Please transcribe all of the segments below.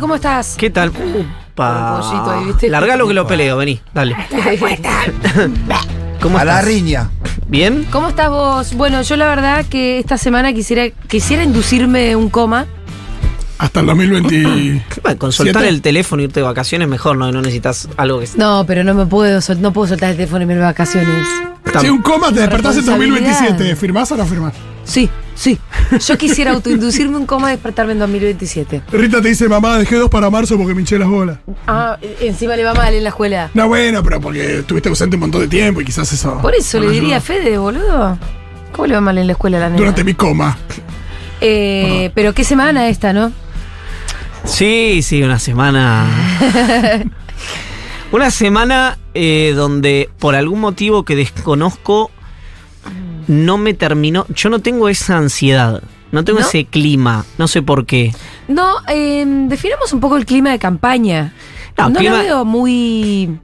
¿cómo estás? ¿Qué tal? Upa. Largalo que lo peleo, vení, dale. ¿Cómo estás A la riña. ¿Bien? ¿Cómo estás vos? Bueno, yo la verdad que esta semana quisiera, quisiera inducirme un coma. Hasta el 2020. Bueno, con soltar el teléfono y irte de vacaciones mejor, ¿no? No necesitas algo que... No, pero no me puedo, no puedo soltar el teléfono y irme de vacaciones. Si un coma te despertás en 2027, ¿firmás o no firmás? Sí, Sí. Yo quisiera autoinducirme un coma y despertarme en 2027. Rita te dice, mamá, dejé dos para marzo porque me hinché las bolas. Ah, encima le va mal en la escuela. No, bueno, pero porque estuviste ausente un montón de tiempo y quizás eso. Por eso le diría a Fede, boludo. ¿Cómo le va mal en la escuela a la nena? Durante mi coma. Eh, pero qué semana esta, ¿no? Sí, sí, una semana. una semana eh, donde por algún motivo que desconozco no me terminó. Yo no tengo esa ansiedad. No tengo ese clima, no sé por qué. No, em, definamos un poco el clima de campaña. No, la veo muy.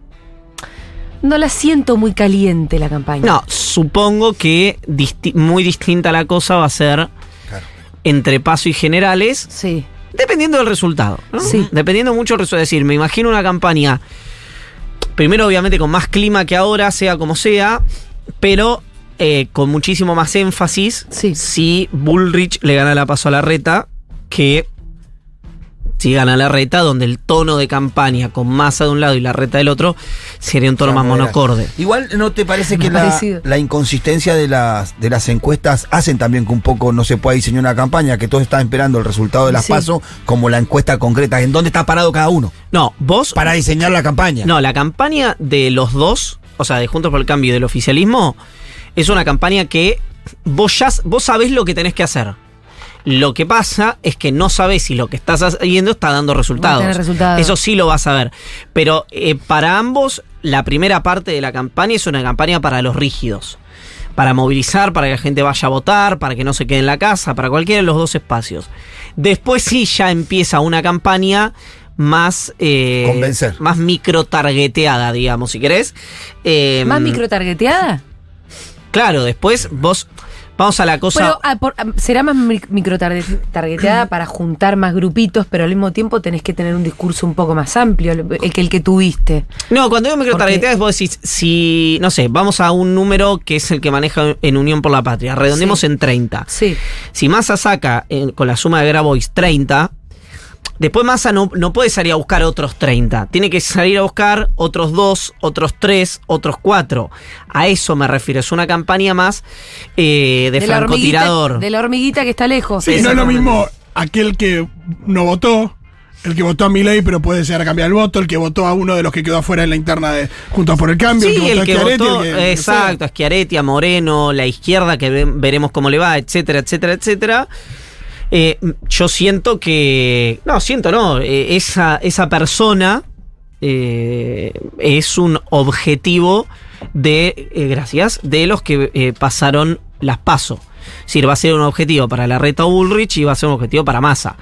No la siento muy caliente la campaña. No, supongo que muy distinta la cosa va a ser entre paso y generales. Sí. Dependiendo del resultado. Sí. Dependiendo mucho del resultado. Es decir, me imagino una campaña. Primero, obviamente, con más clima que ahora, sea como sea. Pero eh, con muchísimo más énfasis si Bullrich le gana la paso a la reta que si gana la reta, donde el tono de campaña con masa de un lado y la reta del otro sería un tono más monocorde. Igual no te parece que la, inconsistencia de las, de las encuestas hacen también que un poco no se pueda diseñar una campaña, que todos están esperando el resultado de las pasos PASO como la encuesta concreta, en dónde está parado cada uno. No, vos... Para diseñar la campaña. No, la campaña de los dos, o sea, de Juntos por el Cambio y del oficialismo, es una campaña que vos, ya, vos sabés lo que tenés que hacer. Lo que pasa es que no sabés si lo que estás haciendo está dando resultados. Eso sí lo vas a ver. Pero eh, para ambos, la primera parte de la campaña es una campaña para los rígidos. Para movilizar, para que la gente vaya a votar, para que no se quede en la casa, para cualquiera de los dos espacios. Después sí ya empieza una campaña más. Eh, Más micro-targeteada, digamos, si querés. ¿Más em, micro-targeteada? claro, después vos. Vamos a la cosa. Pero, ah, ah, será más microtargeteada para juntar más grupitos, pero al mismo tiempo tenés que tener un discurso un poco más amplio el que el que tuviste. No, cuando digo micro vos decís, si, no sé, vamos a un número que es el que maneja en Unión por la Patria, redondemos en 30. Sí. Si Massa saca eh, con la suma de Grabois 30, Después Massa no, puede salir a buscar otros 30. Tiene que salir a buscar otros 2, otros 3, otros 4. A eso me refiero. Es una campaña más eh, de, francotirador. de la hormiguita que está lejos. Sí, no es lo mismo aquel que no votó el que votó a ley, pero puede llegar a cambiar el voto, el que votó a uno de los que quedó afuera en la interna de Juntos por el Cambio, sí, el que votó a exacto, Schiaretti, a Moreno, la izquierda que veremos cómo le va, etcétera, etcétera, etcétera. Eh, yo siento que. No, siento no. Eh, esa, esa persona eh, es un objetivo de. gracias. De los que pasaron las pasos Es decir, va a ser un objetivo para la reta Ulrich y va a ser un objetivo para Massa.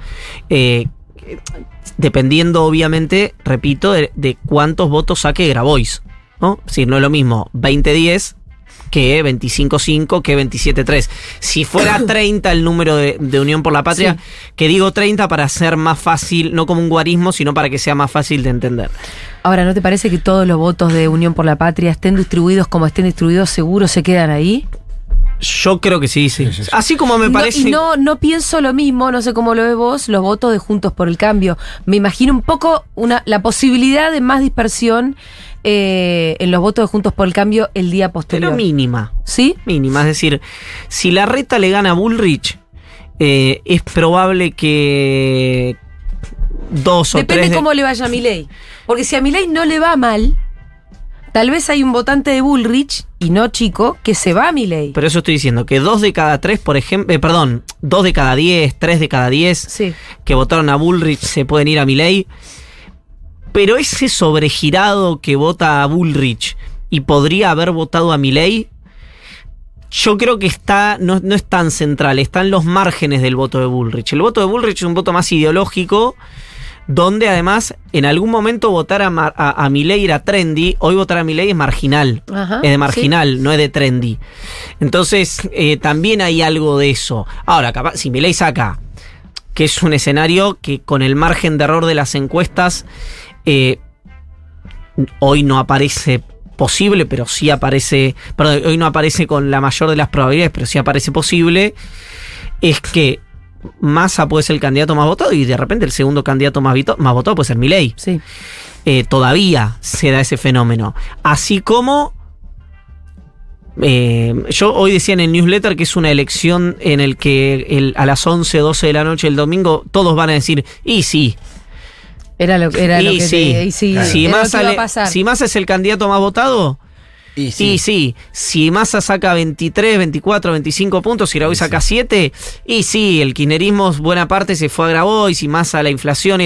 dependiendo, obviamente, repito, de, cuántos votos saque Grabois. ¿no? Es no es lo mismo 20-10 que 25.5 que 27.3 Si fuera 30 el número de, Unión por la Patria, que digo 30 para ser más fácil, no como un guarismo, sino para que sea más fácil de entender. Ahora, ¿no te parece que todos los votos de Unión por la Patria estén distribuidos como estén distribuidos, seguro se quedan ahí? Yo creo que sí, sí. Así como me parece. No, y no, pienso lo mismo, no sé cómo lo ves vos, los votos de Juntos por el Cambio. Me imagino un poco una, la posibilidad de más dispersión eh, en los votos de Juntos por el Cambio el día posterior. Pero mínima. ¿Sí? Mínima. Es decir, si la reta le gana a Bullrich, eh, es probable que dos o Depende tres. Depende cómo le vaya a Milei. Porque si a Milei no le va mal Tal vez hay un votante de Bullrich y no chico que se va a mi ley. Pero eso estoy diciendo, que dos de cada tres, por ejemplo, eh, perdón, dos de cada diez, tres de cada diez que votaron a Bullrich se pueden ir a mi Pero ese sobregirado que vota a Bullrich y podría haber votado a mi ley yo creo que está, no, no, es tan central, está en los márgenes del voto de Bullrich. El voto de Bullrich es un voto más ideológico donde además en algún momento votar a, a, a Milei era trendy, hoy votar a Milei es marginal, es de marginal, no es de trendy. Entonces eh, también hay algo de eso. Ahora, si Milei saca, que es un escenario que con el margen de error de las encuestas eh, hoy no aparece posible, pero sí aparece, perdón, hoy no aparece con la mayor de las probabilidades, pero sí aparece posible, es que Massa puede ser el candidato más votado y de repente el segundo candidato más, votado puede ser Milei. Sí. Eh, todavía se da ese fenómeno. Así como eh, yo hoy decía en el newsletter que es una elección en el que a las 11, 12 de la noche el domingo todos van a decir, y sí. Era lo, era que sí. y si, más si Massa es el candidato más votado, y sí. sí, si Massa saca 23, 24, 25 puntos, si Grabois saca 7, y sí, el quinerismo buena parte se fue a Grabois, si Massa la inflación,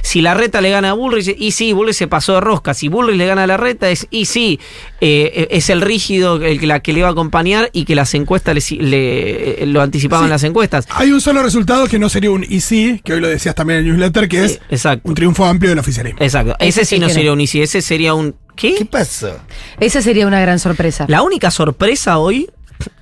si la reta le gana a Bullrich, y sí, Bullrich se pasó de rosca, si Bullrich le gana a la reta, es, y sí, eh, es el rígido el, que le va a acompañar y que las encuestas le, eh, lo anticipaban las encuestas. Hay un solo resultado que no sería un y sí, que hoy lo decías también en el newsletter, que es un triunfo amplio del oficialismo. Exacto, ese, ese sí no sería un y sí, ese sería un ¿Qué? ¿Qué pasó? Esa sería una gran sorpresa. La única sorpresa hoy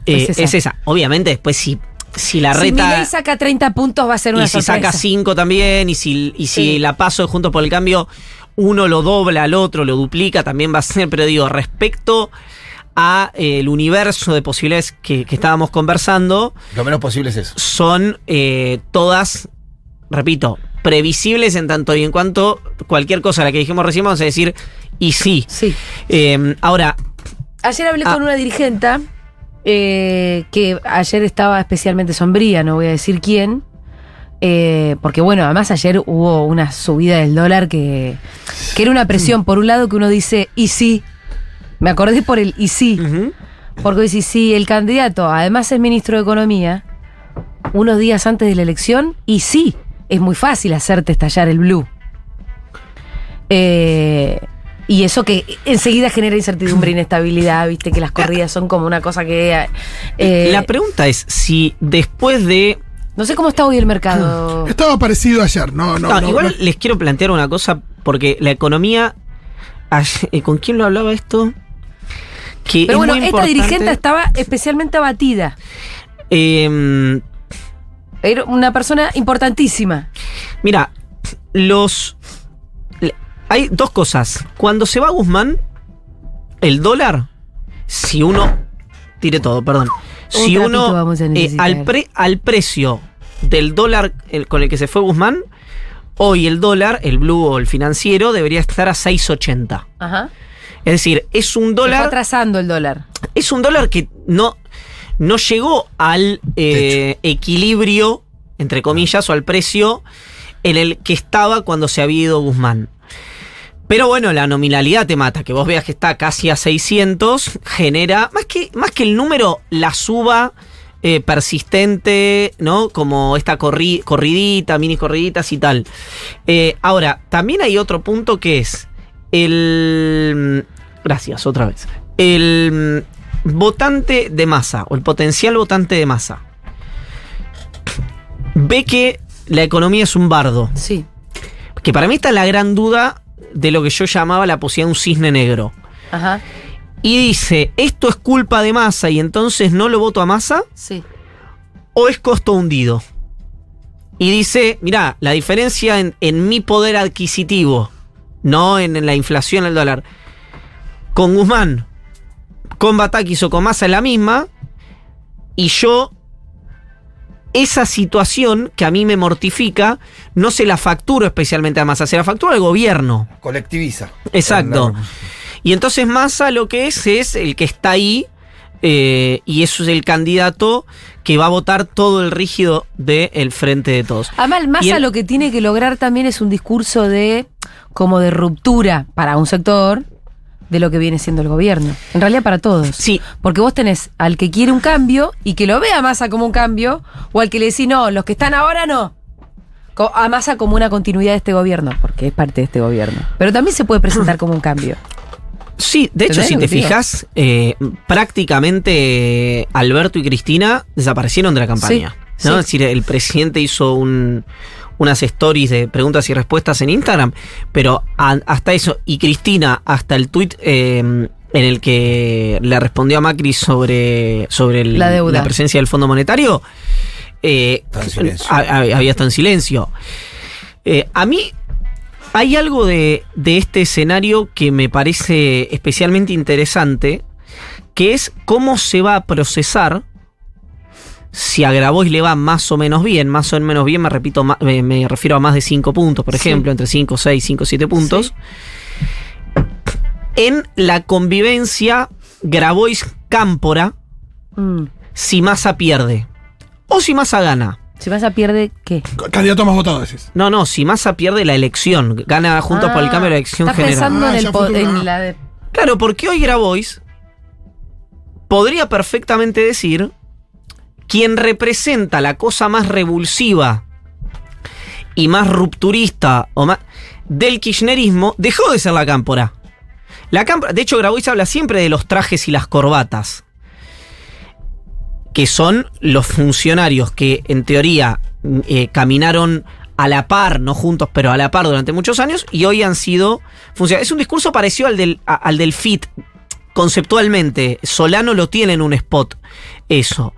eh, pues es, esa. Obviamente, después si. Si la reta. Si saca 30 puntos va a ser una sorpresa. Y si saca 5 también, y si, y si la paso junto por el cambio, uno lo dobla al otro, lo duplica, también va a ser. Pero digo, respecto a eh, el universo de posibilidades que, estábamos conversando. Lo menos posible es eso. Son eh, todas, repito, previsibles en tanto y en cuanto cualquier cosa la que dijimos recién, vamos a decir, y sí. Sí. Em, ahora. Ayer hablé ah. con una dirigenta eh, que ayer estaba especialmente sombría, no voy a decir quién. Eh, porque bueno, además ayer hubo una subida del dólar que, era una presión, por un lado que uno dice, y sí, me acordé por el y sí, porque dice, sí, el candidato además es ministro de Economía, unos días antes de la elección, y sí, es muy fácil hacerte estallar el blue. Eh, y eso que enseguida genera incertidumbre, e inestabilidad, viste que las corridas son como una cosa que... Eh, eh, la pregunta es si después de... No sé cómo está hoy el mercado. Estaba parecido ayer, no, no. Ah, igual les quiero plantear una cosa, porque la economía... Eh, ¿Con quién lo hablaba esto? Que Pero bueno, esta dirigente estaba especialmente abatida. Em, Era una persona importantísima. Mira, los hay dos cosas. Cuando se va Guzmán, el dólar, si uno. Tire todo, perdón. si uno. Eh, al, al precio del dólar con el que se fue Guzmán, hoy el dólar, el blue o el financiero, debería estar a 6.80. Ajá. Es decir, es un dólar. atrasando el dólar. Es un dólar que no, no llegó al eh, equilibrio, entre comillas, o al precio en el que estaba cuando se había ido Guzmán. Pero bueno, la nominalidad te mata. Que vos veas que está casi a 600, genera, más que, más que el número, la suba eh, persistente, ¿no? Como esta corridita, mini corriditas y tal. Eh, ahora, también hay otro punto que es el... Gracias, otra vez. El votante de masa, o el potencial votante de masa, ve que la economía es un bardo. Sí. Que para mí está la gran duda de lo que yo llamaba la posibilidad de un cisne negro. Ajá. Y dice, esto es culpa de Massa y entonces no lo voto a Massa. Sí. O es costo hundido. Y dice, mirá, la diferencia en, mi poder adquisitivo, no en, la inflación al dólar, con Guzmán, con Batakis o con Massa es la misma. Y yo esa situación que a mí me mortifica, no se la facturo especialmente a Massa, se la factura al gobierno. Colectiviza. Exacto. Y entonces Massa lo que es es el que está ahí eh, y eso es el candidato que va a votar todo el rígido del el frente de todos. Además, Massa lo que tiene que lograr también es un discurso de como de ruptura para un sector de lo que viene siendo el gobierno. En realidad para todos. Sí. Porque vos tenés al que quiere un cambio y que lo vea a Massa como un cambio, o al que le decís, no, los que están ahora no. A Massa como una continuidad de este gobierno, porque es parte de este gobierno. Pero también se puede presentar como un cambio. Sí, de hecho, si te fijas, eh, prácticamente Alberto y Cristina desaparecieron de la campaña. Es decir, el presidente hizo un, unas stories de preguntas y respuestas en Instagram, pero hasta eso, y Cristina, hasta el tweet em, en el que le respondió a Macri sobre, sobre la, presencia del Fondo Monetario, eh, había estado en silencio. Eh, a mí hay algo de, de este escenario que me parece especialmente interesante, que es cómo se va a procesar si a Grabois le va más o menos bien, más o menos bien, me repito, me, refiero a más de 5 puntos, por ejemplo, entre 5, 6, 5, 7 puntos. En la convivencia Grabois-Cámpora, mm. si Massa pierde o si Massa gana. Si Massa pierde, ¿qué? Candidato más votado, decís. No, no, si Massa pierde la elección, gana Juntos ah, por el Cambio de la elección general. Pensando ah, en, el Claro, porque hoy Grabois podría perfectamente decir quien representa la cosa más revulsiva y más rupturista o más, del kirchnerismo, dejó de ser la cámpora. La de hecho, Grabois habla siempre de los trajes y las corbatas, que son los funcionarios que en teoría mm, eh, caminaron a la par, no juntos, pero a la par durante muchos años y hoy han sido funcionarios. Es un discurso parecido al del, al del FIT conceptualmente. Solano lo tiene en un spot, eso.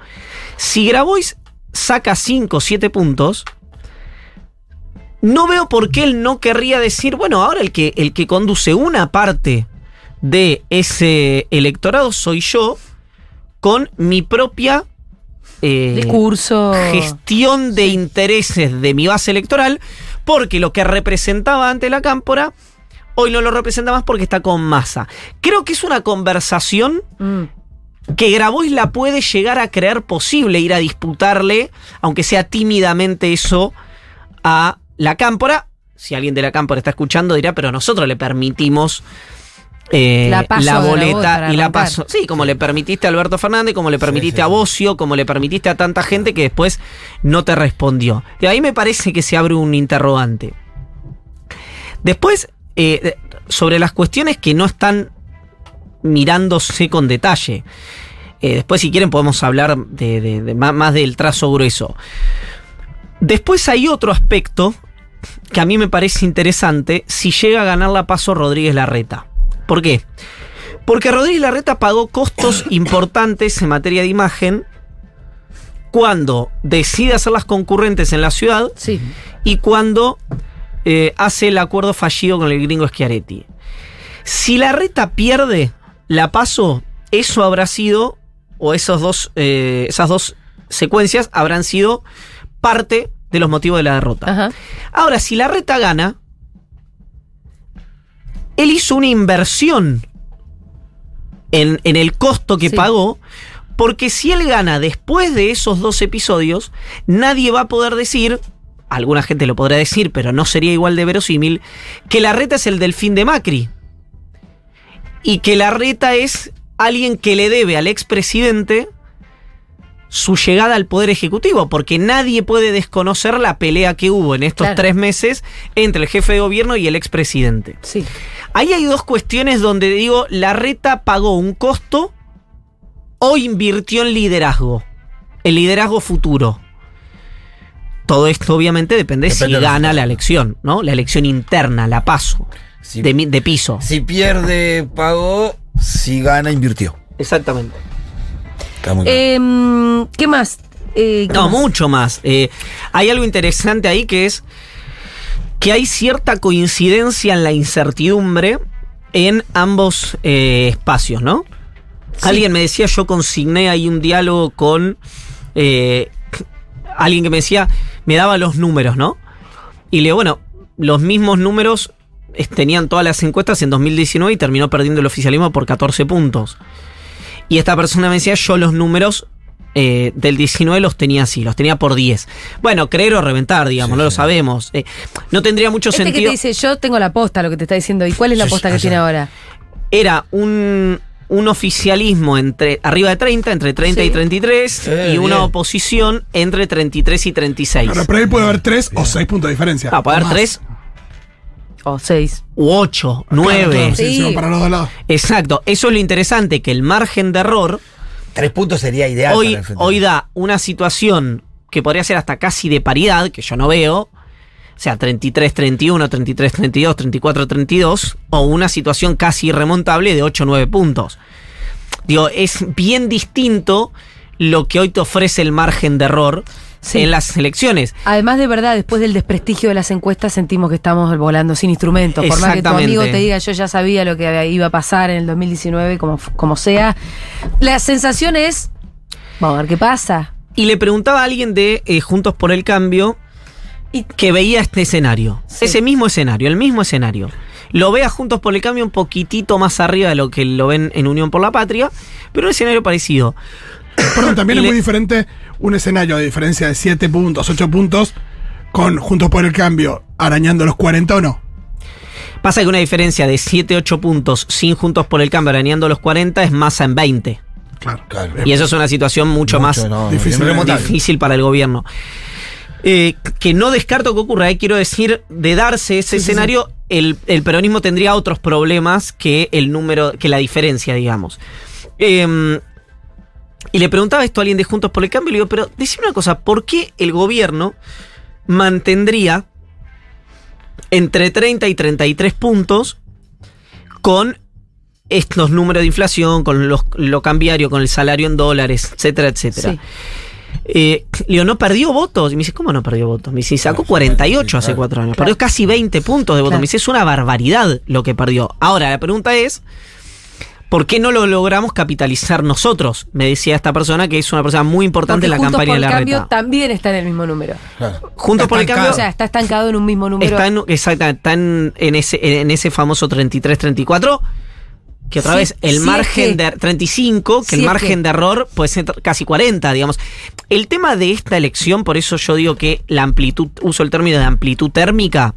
Si Grabois saca 5 o 7 puntos, no veo por qué él no querría decir, bueno, ahora el que, el que conduce una parte de ese electorado soy yo, con mi propia eh, Discurso. gestión de intereses de mi base electoral, porque lo que representaba ante la cámpora, hoy no lo representa más porque está con masa. Creo que es una conversación mm que Grabois la puede llegar a creer posible ir a disputarle, aunque sea tímidamente eso, a la Cámpora. Si alguien de la Cámpora está escuchando, dirá, pero nosotros le permitimos eh, la, boleta y la paso. Sí, como le permitiste a Alberto Fernández, como le permitiste a Bocio, como le permitiste a tanta gente que después no te respondió. De ahí me parece que se abre un interrogante. Después, eh, sobre las cuestiones que no están mirándose con detalle. Eh, después, si quieren, podemos hablar de, más del trazo grueso. Después hay otro aspecto que a mí me parece interesante si llega a ganar la paso Rodríguez Larreta. ¿Por qué? Porque Rodríguez Larreta pagó costos importantes en materia de imagen cuando decide hacer las concurrentes en la ciudad y cuando eh, hace el acuerdo fallido con el gringo Schiaretti. Si Larreta pierde, la paso, eso habrá sido, o esos dos, eh, esas dos secuencias habrán sido parte de los motivos de la derrota. Ahora, si la reta gana, él hizo una inversión en, el costo que pagó, porque si él gana después de esos dos episodios, nadie va a poder decir, alguna gente lo podrá decir, pero no sería igual de verosímil, que la reta es el delfín de Macri y que la reta es alguien que le debe al expresidente su llegada al Poder Ejecutivo, porque nadie puede desconocer la pelea que hubo en estos tres meses entre el jefe de gobierno y el expresidente. Sí. Ahí hay dos cuestiones donde digo, la reta pagó un costo o invirtió en liderazgo, el liderazgo futuro. Todo esto obviamente depende, depende si gana la elección, ¿no? La elección interna, la paso de, piso. Si pierde, pagó. Si gana, invirtió. Exactamente. Em, ¿Qué más? Eh, no, mucho más. Eh, hay algo interesante ahí que es que hay cierta coincidencia en la incertidumbre en ambos eh, espacios, ¿no? Alguien me decía, yo consigné ahí un diálogo con alguien que me decía, me daba los números, ¿no? Y le digo, bueno, los mismos números tenían todas las encuestas en 2019 y terminó perdiendo el oficialismo por 14 puntos. Y esta persona me decía, yo los números eh, del 19 los tenía así, los tenía por 10. Bueno, creer o reventar, digamos, no lo sabemos. Eh, no tendría mucho este sentido. Que te dice, yo tengo la posta, lo que te está diciendo. ¿Y cuál es la posta que tiene ahora? Era un, un oficialismo entre arriba de 30, entre 30 y 33, y una oposición entre 33 y 36. pero ahí puede haber 3 o 6 puntos de diferencia. Ah, puede haber 3 o seis. U ocho, Acá, para los dos lados. Exacto. Eso es lo interesante, que el margen de error. Tres puntos sería ideal. Hoy, para hoy da una situación que podría ser hasta casi de paridad, que yo no veo. O sea, 33, 31, 33, 32, 34, 32. O una situación casi irremontable de 8, 9 puntos. Digo, es bien distinto lo que hoy te ofrece el margen de error en las elecciones. Además, de verdad, después del desprestigio de las encuestas, sentimos que estamos volando sin instrumentos. Por más que tu amigo te diga, yo ya sabía lo que iba a pasar en el 2019, como, como sea. La sensación es, vamos a ver qué pasa. Y le preguntaba a alguien de eh, Juntos por el Cambio y que veía este escenario, ese mismo escenario, el mismo escenario. Lo vea Juntos por el Cambio un poquitito más arriba de lo que lo ven en Unión por la Patria, pero un escenario parecido. Perdón, también es muy diferente un escenario de diferencia de 7 puntos, 8 puntos, con Juntos por el Cambio arañando los 40 o no. Pasa que una diferencia de 7, 8 puntos sin Juntos por el Cambio arañando los 40 es masa en 20. Claro, Y eso es una situación mucho, más difícil, para el gobierno. Eh, que no descarto que ocurra, eh, quiero decir, de darse ese escenario, El, el, peronismo tendría otros problemas que el número, que la diferencia, digamos. Eh, y le preguntaba esto a alguien de Juntos por el Cambio le digo, pero decime una cosa, ¿por qué el gobierno mantendría entre 30 y 33 puntos con estos números de inflación, con lo cambiario, con el salario en dólares, etcétera, etcétera? Eh, le digo, no perdió votos. Y me dice, ¿cómo no perdió votos? Me dice, sacó 48 ah, hace cuatro años. Perdió casi 20 puntos de votos. Me dice, es una barbaridad lo que perdió. Ahora, la pregunta es, ¿por qué no lo logramos capitalizar nosotros? Me decía esta persona que es una persona muy importante en la campaña de la por el cambio también está en el mismo número. Junto Juntos por el cambio. O sea, está estancado en un mismo número. exactamente, está en ese, en ese famoso 33-34 que otra vez el margen de 35, er, que el margen de error puede ser casi 40, digamos. El tema de esta elección, por eso yo digo que la amplitud, uso el término de amplitud térmica,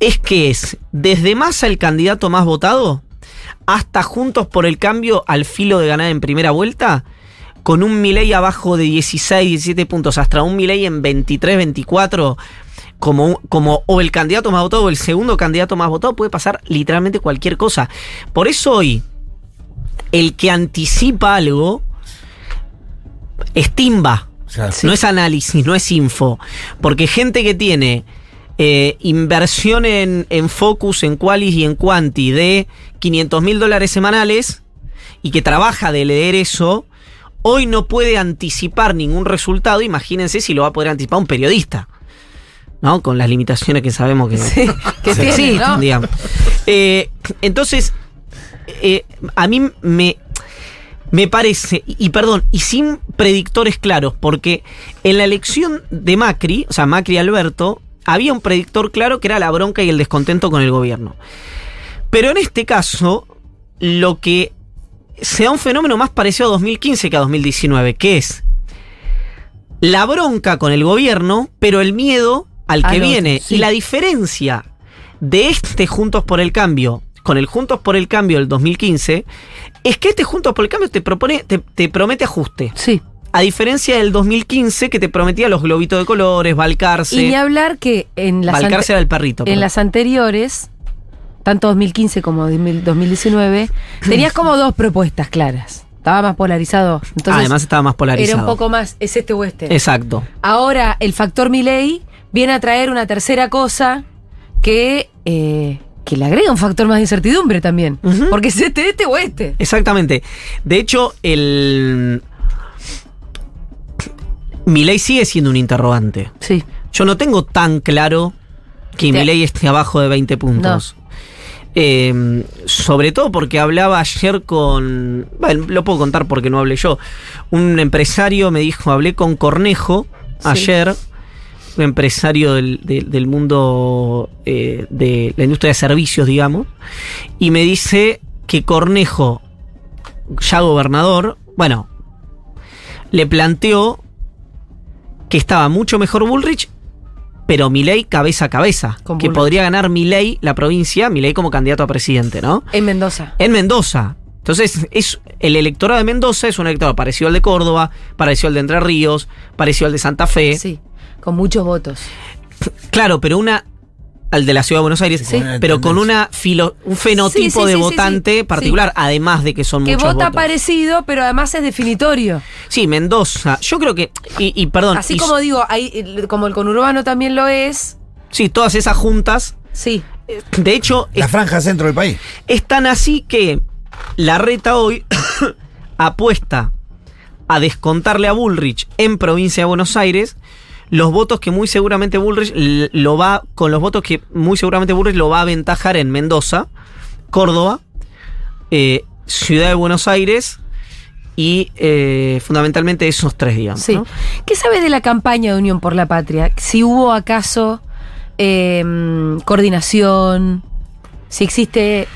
es que es desde más el candidato más votado hasta Juntos por el Cambio al filo de ganar en primera vuelta, con un miley abajo de 16, 17 puntos, hasta un Milei en 23, 24, como, como o el candidato más votado o el segundo candidato más votado, puede pasar literalmente cualquier cosa. Por eso hoy, el que anticipa algo, estimba. No es análisis, no es info. Porque gente que tiene eh, inversión en, Focus, en Qualis y en Quanti de 500 mil dólares semanales y que trabaja de leer eso, hoy no puede anticipar ningún resultado. Imagínense si lo va a poder anticipar un periodista. ¿No? Con las limitaciones que sabemos que, sí, eh, entonces, eh, a mí me, me parece, y perdón, y sin predictores claros, porque en la elección de Macri, o sea, Macri Alberto, había un predictor claro que era la bronca y el descontento con el gobierno. Pero en este caso, lo que sea un fenómeno más parecido a 2015 que a 2019, que es la bronca con el gobierno, pero el miedo al ah, que viene. Y la diferencia de este Juntos por el Cambio con el Juntos por el Cambio del 2015 es que este Juntos por el Cambio te propone, te promete ajuste. Sí. A diferencia del 2015, que te prometía los globitos de colores, Balcarce. Y ni hablar que en las, perrito, en las anteriores, tanto 2015 como 2019, tenías como dos propuestas claras. Estaba más polarizado. Además estaba más polarizado. Era un poco más, es este o este. Exacto. Ahora, el factor Miley viene a traer una tercera cosa que... Eh, que le agrega un factor más de incertidumbre también. Porque es este, este o este. Exactamente. De hecho, el, mi ley sigue siendo un interrogante. Sí. Yo no tengo tan claro que mi ley esté abajo de 20 puntos. Em, sobre todo porque hablaba ayer con. Bueno, lo puedo contar porque no hablé yo. Un empresario me dijo: hablé con Cornejo ayer, un empresario del, mundo eh, de la industria de servicios, digamos, y me dice que Cornejo, ya gobernador, bueno, le planteó que estaba mucho mejor Bullrich, pero Milei cabeza a cabeza. que podría ganar Milei la provincia, Milei como candidato a presidente, ¿no? En Mendoza. En Mendoza. Entonces, es, el electorado de Mendoza es un electorado parecido al de Córdoba, parecido al de Entre Ríos, parecido al de Santa Fe. Sí, con muchos votos. Claro, pero una al de la ciudad de Buenos Aires, pero con una un fenotipo de votante particular, además de que son que Que vota parecido, pero además es definitorio. Sí, Mendoza. Yo creo que. Y, perdón. Así como digo, como el conurbano también lo es. Sí, todas esas juntas. Sí. Eh, de hecho. La franja centro del país. Es tan así que la reta hoy apuesta a descontarle a Bullrich en provincia de Buenos Aires los votos que muy seguramente Bullrich lo va, con los votos que muy seguramente Bullrich lo va a aventajar en Mendoza, Córdoba, eh, Ciudad de Buenos Aires y eh, fundamentalmente esos tres, días. ¿Qué sabes de la campaña de Unión por la Patria? Si hubo acaso em, coordinación, si existe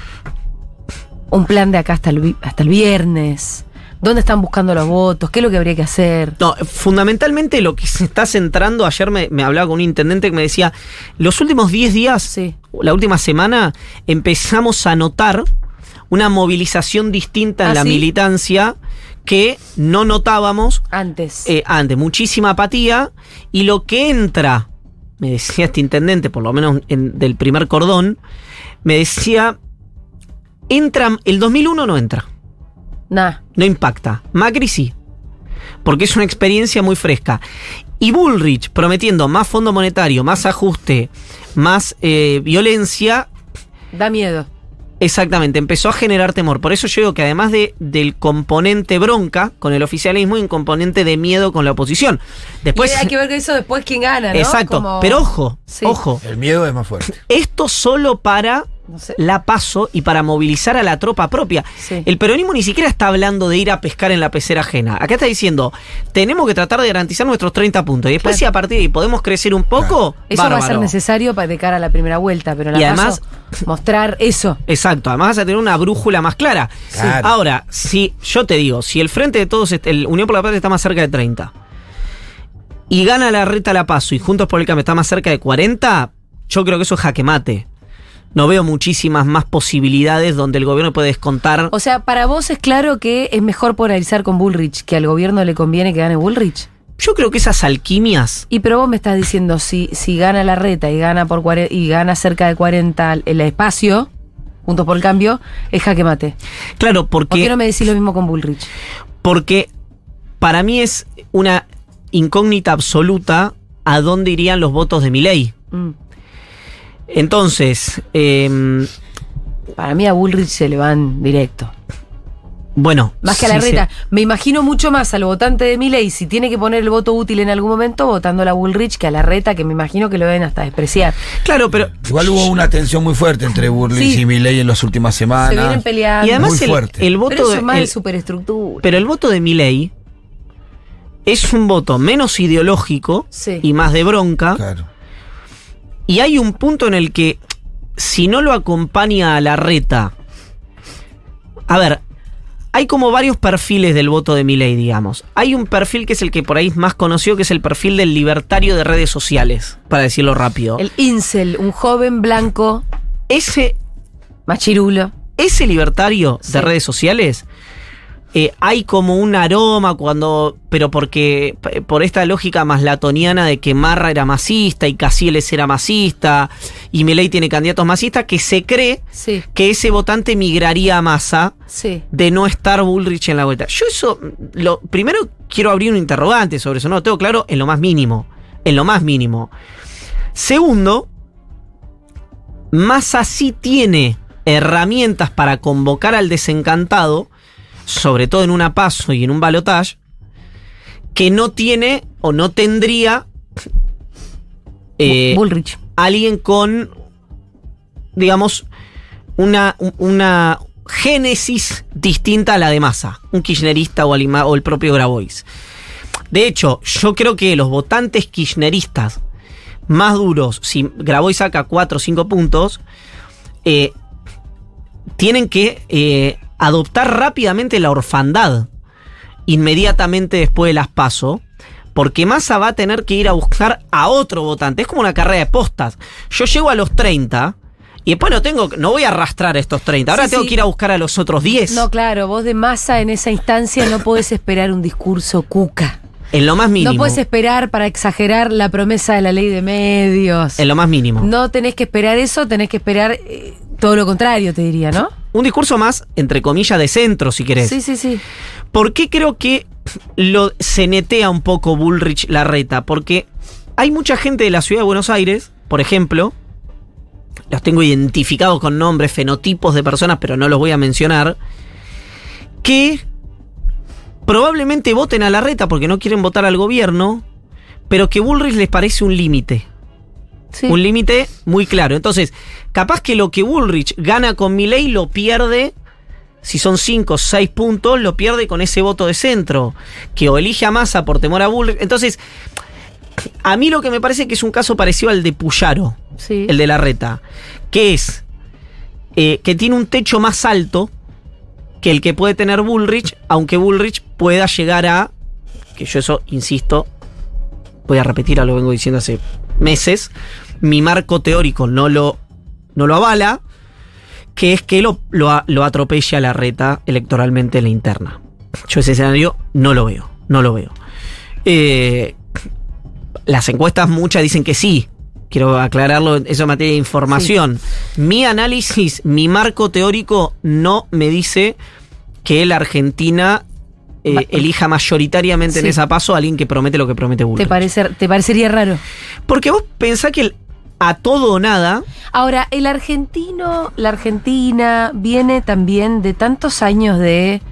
un plan de acá hasta hasta el viernes. ¿Dónde están buscando los votos? ¿Qué es lo que habría que hacer? No, fundamentalmente lo que se está centrando, ayer me, hablaba con un intendente que me decía, los últimos 10 días, la última semana, empezamos a notar una movilización distinta en ¿Ah, la militancia que no notábamos antes. Eh, antes, muchísima apatía y lo que entra, me decía este intendente, por lo menos del primer cordón, me decía, entra, el 2001 no entra. nada no impacta. Macri sí, porque es una experiencia muy fresca. Y Bullrich prometiendo más fondo monetario, más ajuste, más eh, violencia. Da miedo. Exactamente, empezó a generar temor. Por eso yo digo que además de, del componente bronca con el oficialismo, y un componente de miedo con la oposición. Después, hay que ver que eso después quién gana, Exacto. Pero ojo, ojo. El miedo es más fuerte. Esto solo para la paso y para movilizar a la tropa propia. El peronismo ni siquiera está hablando de ir a pescar en la pecera ajena. Acá está diciendo, tenemos que tratar de garantizar nuestros 30 puntos. Y después si a partir de ahí podemos crecer un poco... Eso va a ser necesario para de cara a la primera vuelta, pero la y además, mostrar eso. Exacto, además vas a tener una brújula más clara. Ahora, si yo te digo, si el frente de todos, el Unión por la Patria está más cerca de 30 y gana la reta la paso y Juntos por el está más cerca de 40, yo creo que eso es jaque mate no veo muchísimas más posibilidades donde el gobierno puede descontar. O sea, para vos es claro que es mejor polarizar con Bullrich, que al gobierno le conviene que gane Bullrich. Yo creo que esas alquimias. Y pero vos me estás diciendo, si, si gana la reta y gana por y gana cerca de 40 el espacio, juntos por el cambio, es jaque mate. Claro, porque. ¿Por qué no me decís lo mismo con Bullrich? Porque para mí es una incógnita absoluta a dónde irían los votos de mi ley. Mm. Entonces. Em, Para mí a Bullrich se le van directo. Bueno. Más que a la reta. Me imagino mucho más al votante de Milley si tiene que poner el voto útil en algún momento, votando a la Bullrich que a la reta, que me imagino que lo deben hasta despreciar. Claro, pero. Igual hubo una tensión muy fuerte entre Bullrich y Milley en las últimas semanas. Se vienen peleando. Y además muy fuerte. voto. más de superestructura. Pero el voto de Milei es un voto menos ideológico y más de bronca. Claro y hay un punto en el que, si no lo acompaña a la reta. A ver, hay como varios perfiles del voto de Milei, digamos. Hay un perfil que es el que por ahí es más conocido, que es el perfil del libertario de redes sociales, para decirlo rápido. El Incel, un joven blanco. Ese. Machirulo. Ese libertario de redes sociales eh, hay como un aroma cuando, pero porque eh, por esta lógica más latoniana de que Marra era masista y Casieles era masista y Milei tiene candidatos masistas, que se cree que ese votante migraría a masa de no estar Bullrich en la vuelta. Yo eso, lo, primero quiero abrir un interrogante sobre eso, no lo tengo claro en lo más mínimo, en lo más mínimo. Segundo, Massa sí tiene herramientas para convocar al desencantado, sobre todo en una paso y en un balotage, que no tiene o no tendría eh, alguien con, digamos, una, una génesis distinta a la de Massa, un kirchnerista o, o el propio Grabois. De hecho, yo creo que los votantes kirchneristas más duros, si Grabois saca 4 o 5 puntos, eh, tienen que eh, adoptar rápidamente la orfandad inmediatamente después de las PASO, porque Massa va a tener que ir a buscar a otro votante. Es como una carrera de postas. Yo llego a los 30, y después no tengo, no voy a arrastrar estos 30. Ahora tengo que ir a buscar a los otros 10. No, claro, vos de Massa en esa instancia no podés esperar un discurso cuca. En lo más mínimo. No puedes esperar para exagerar la promesa de la ley de medios. En lo más mínimo. No tenés que esperar eso, tenés que esperar eh, todo lo contrario, te diría, ¿no? Un discurso más, entre comillas, de centro, si querés. Sí, sí, sí. ¿Por qué creo que lo cenetea un poco Bullrich la reta? Porque hay mucha gente de la ciudad de Buenos Aires, por ejemplo, los tengo identificados con nombres, fenotipos de personas, pero no los voy a mencionar, que probablemente voten a la reta porque no quieren votar al gobierno, pero que Bullrich les parece un límite. Un límite muy claro. Entonces, capaz que lo que Bullrich gana con Miley lo pierde. Si son 5 o 6 puntos, lo pierde con ese voto de centro. Que o elige a Massa por temor a Bullrich. Entonces, a mí lo que me parece que es un caso parecido al de Puyaro, sí. el de la reta. Que es eh, que tiene un techo más alto que el que puede tener Bullrich, aunque Bullrich pueda llegar a. Que yo eso, insisto, voy a repetir, a lo vengo diciendo hace meses, mi marco teórico no lo, lo avala, que es que lo, lo, atropella la reta electoralmente en la interna. Yo ese escenario no lo veo, no lo veo. Eh, las encuestas muchas dicen que sí. Quiero aclararlo, eso en materia de información. Mi análisis, mi marco teórico no me dice que la Argentina eh, elija mayoritariamente en esa paso a alguien que promete lo que promete ¿Te, parecería raro? Porque vos pensás que a todo o nada. Ahora, el argentino, la Argentina, viene también de tantos años de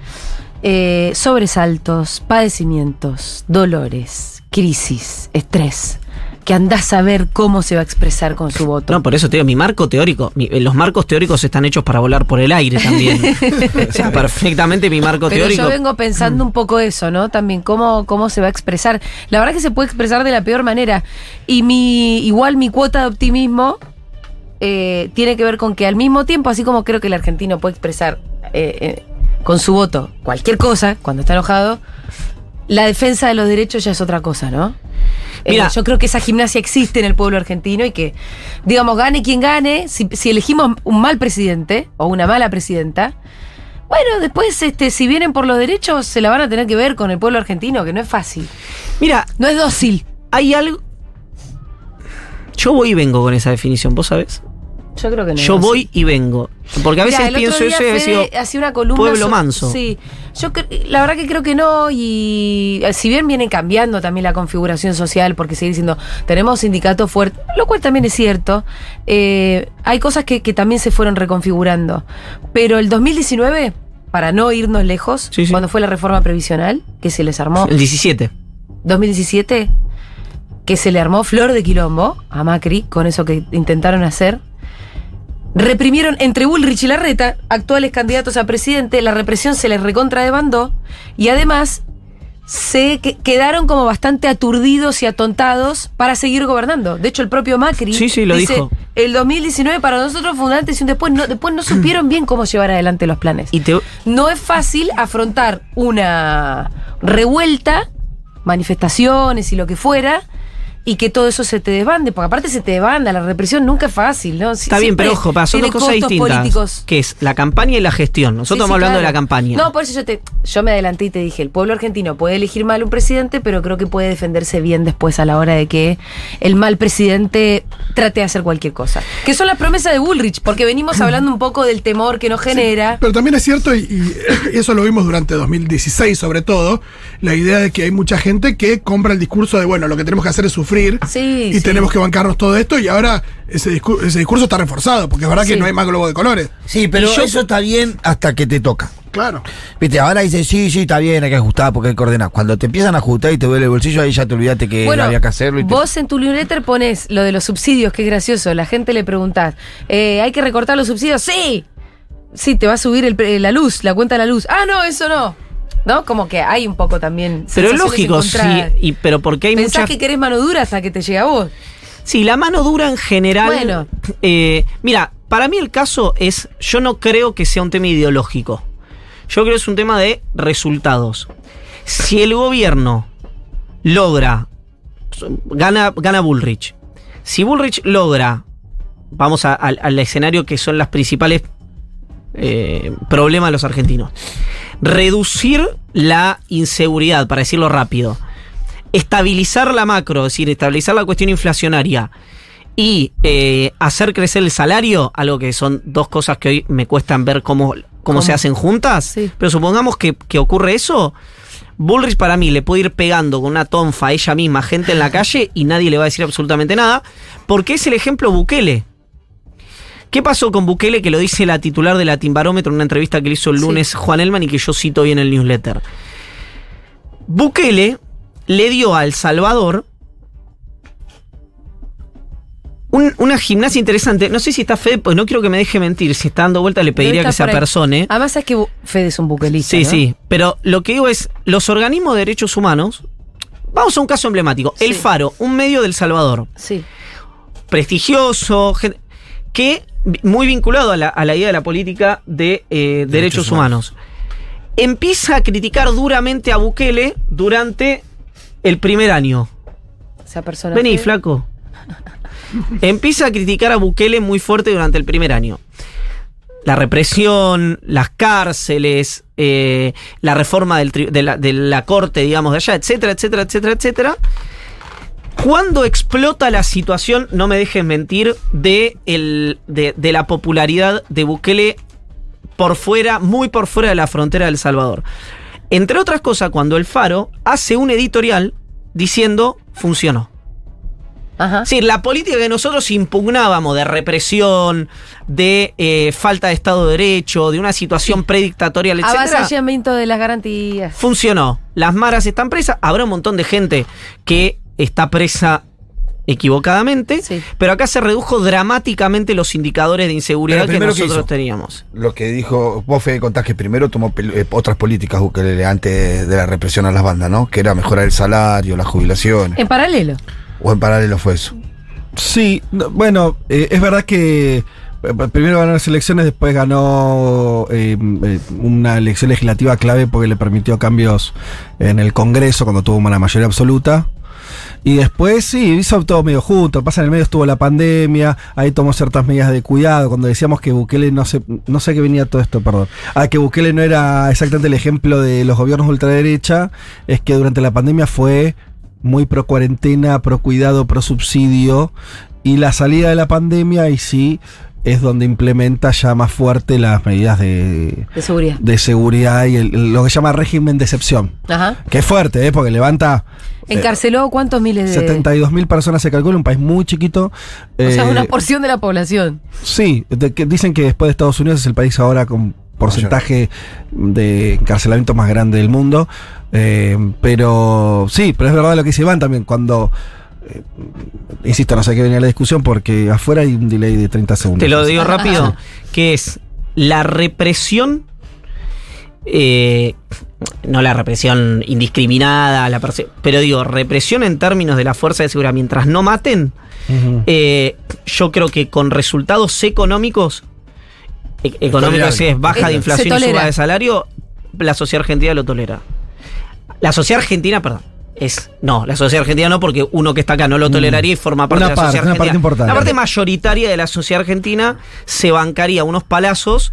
eh, sobresaltos, padecimientos, dolores, crisis, estrés que andás a ver cómo se va a expresar con su voto. No, por eso te digo, mi marco teórico, eh, los marcos teóricos están hechos para volar por el aire también. o sea, perfectamente mi marco Pero teórico. Yo vengo pensando un poco eso, ¿no? También cómo, cómo se va a expresar. La verdad que se puede expresar de la peor manera. Y mi, igual mi cuota de optimismo eh, tiene que ver con que al mismo tiempo, así como creo que el argentino puede expresar eh, con su voto cualquier cosa cuando está enojado, la defensa de los derechos ya es otra cosa, ¿no? Eh, Mira, yo creo que esa gimnasia existe en el pueblo argentino y que, digamos, gane quien gane, si, elegimos un mal presidente o una mala presidenta, bueno, después, este, si vienen por los derechos, se la van a tener que ver con el pueblo argentino, que no es fácil. Mira, no es dócil. Hay algo. Yo voy y vengo con esa definición, ¿vos sabés? Yo creo que no. Yo voy y vengo. Porque a veces pienso eso y decido, una columna pueblo manso. Sí. Yo la verdad que creo que no y eh, si bien viene cambiando también la configuración social porque sigue diciendo tenemos sindicatos fuertes, lo cual también es cierto, eh, hay cosas que, también se fueron reconfigurando. Pero el 2019, para no irnos lejos, cuando fue la reforma previsional, que se les armó... El 17. 2017, que se le armó flor de quilombo a Macri con eso que intentaron hacer reprimieron entre Ulrich y Larreta, actuales candidatos a presidente, la represión se les recontradebandó y además se quedaron como bastante aturdidos y atontados para seguir gobernando. De hecho, el propio Macri lo dice, el 2019 para nosotros fue y un después. No, después no supieron bien cómo llevar adelante los planes. No es fácil afrontar una revuelta, manifestaciones y lo que fuera, y que todo eso se te desbande, porque aparte se te desbanda, la represión nunca es fácil, ¿no? Está bien, pero ojo, son cosas distintas. Que es la campaña y la gestión. Nosotros estamos hablando de la campaña. No, por eso yo te, yo me adelanté y te dije, el pueblo argentino puede elegir mal un presidente, pero creo que puede defenderse bien después a la hora de que el mal presidente trate de hacer cualquier cosa. Que son las promesas de Bullrich, porque venimos hablando un poco del temor que nos genera. pero también es cierto, y, y eso lo vimos durante 2016 sobre todo, la idea de que hay mucha gente que compra el discurso de, bueno, lo que tenemos que hacer es sufrir sí, y tenemos que bancarnos todo esto y ahora ese, discurso está reforzado, porque es verdad que no hay más globo de colores. Sí, pero eso está bien hasta que te toca. Claro. Viste, ahora dicen, sí, sí, está bien, hay que ajustar porque hay que ordenar. Cuando te empiezan a ajustar y te duele el bolsillo, ahí ya te olvidaste que había que hacerlo. vos en tu newsletter pones lo de los subsidios, que es gracioso. La gente le pregunta eh, ¿hay que recortar los subsidios? ¡Sí! Sí, te va a subir la luz, la cuenta de la luz. ¡Ah, no, eso no! ¿No? Como que hay un poco también. Pero es lógico, sí. Y, pero porque hay Pensás que querés mano dura hasta que te llega a vos. Sí, la mano dura en general. Bueno. Eh, mira, para mí el caso es. Yo no creo que sea un tema ideológico. Yo creo que es un tema de resultados. Si el gobierno logra. Gana, gana Bullrich. Si Bullrich logra. Vamos al escenario que son las principales eh, problemas de los argentinos reducir la inseguridad, para decirlo rápido, estabilizar la macro, es decir, estabilizar la cuestión inflacionaria y eh, hacer crecer el salario, algo que son dos cosas que hoy me cuestan ver cómo, cómo, se hacen juntas, pero supongamos que, que ocurre eso. Bullrich para mí le puede ir pegando con una tonfa a ella misma, gente en la calle, y nadie le va a decir absolutamente nada, porque es el ejemplo Bukele. ¿Qué pasó con Bukele que lo dice la titular de la Timbarómetro en una entrevista que le hizo el lunes Juan Elman y que yo cito hoy en el newsletter? Bukele le dio al Salvador una gimnasia interesante. No sé si está Fede, pues no quiero que me deje mentir. Si está dando vuelta, le pediría que se apersone. Además, es que Fede es un buquelista. Sí, sí. Pero lo que digo es: los organismos de derechos humanos. Vamos a un caso emblemático. El Faro, un medio del Salvador. Sí. Prestigioso, que muy vinculado a la, idea de la política de eh, derechos, humanos. Empieza a criticar duramente a Bukele durante el primer año. Vení, flaco. Empieza a criticar a Bukele muy fuerte durante el primer año. La represión, las cárceles, eh, la reforma de, la, de la corte, digamos, de allá, etcétera, etcétera, etcétera, etcétera. Cuando explota la situación, no me dejes mentir, de, el, de, la popularidad de Bukele por fuera, muy por fuera de la frontera del Salvador? Entre otras cosas, cuando el Faro hace un editorial diciendo funcionó. Ajá. la política que nosotros impugnábamos de represión, de eh, falta de Estado de Derecho, de una situación predictatorial, etc. de las garantías. Funcionó. Las maras están presas. Habrá un montón de gente que está presa equivocadamente, pero acá se redujo dramáticamente los indicadores de inseguridad que nosotros teníamos. Lo que dijo, vos Fede contás que primero tomó eh, otras políticas antes de la represión a las bandas, ¿no? Que era mejorar el salario, la jubilación. En paralelo. O en paralelo fue eso. Sí, bueno, eh, es verdad que eh, primero ganó las elecciones, después ganó una elección legislativa clave porque le permitió cambios en el Congreso cuando tuvo una mayoría absoluta. Y después sí, hizo todo medio junto. Pasa en el medio estuvo la pandemia, ahí tomó ciertas medidas de cuidado. Cuando decíamos que Bukele no sé, no sé qué venía todo esto, perdón. A ah, que Bukele no era exactamente el ejemplo de los gobiernos ultraderecha, es que durante la pandemia fue muy pro cuarentena, pro cuidado, pro subsidio. Y la salida de la pandemia, y sí, es donde implementa ya más fuerte las medidas de, de seguridad. De seguridad y lo que se llama régimen de excepción. Ajá. Que es fuerte, ¿eh? porque levanta... Eh, ¿Encarceló cuántos miles de...? 72 mil personas se calcula, un país muy chiquito. O sea, eh, una porción de la población. Sí, dicen que después de Estados Unidos es el país ahora con porcentaje de encarcelamiento más grande del mundo. Eh, pero sí, pero es verdad lo que dice Iván también, cuando... Eh, insisto, no sé qué venía la discusión porque afuera hay un delay de 30 segundos. Te lo digo rápido, que es la represión, eh, no la represión indiscriminada, la pero digo, represión en términos de la fuerza de seguridad, mientras no maten, eh, yo creo que con resultados económicos, e-, económicos es baja de inflación y suba de salario, la sociedad argentina lo tolera. La sociedad argentina, perdón es. No, la sociedad argentina no, porque uno que está acá no lo mm. toleraría y forma parte de la parte, sociedad argentina. importante. La parte mayoritaria de la sociedad argentina se bancaría unos palazos.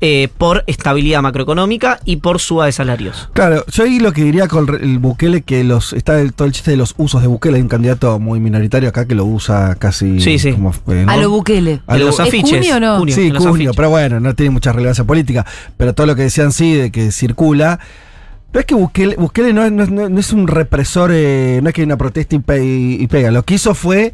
Eh, por estabilidad macroeconómica y por suba de salarios. Claro, yo ahí lo que diría con el Bukele, que los está todo el chiste de los usos de Bukele. Hay un candidato muy minoritario acá que lo usa casi como. Eh, A lo Bukele. A los afiches. no? sí, junio, pero bueno, no tiene mucha relevancia política. Pero todo lo que decían sí, de que circula. No es que Bukele, no, es un represor, eh, no es que hay una protesta y, pega. Lo que hizo fue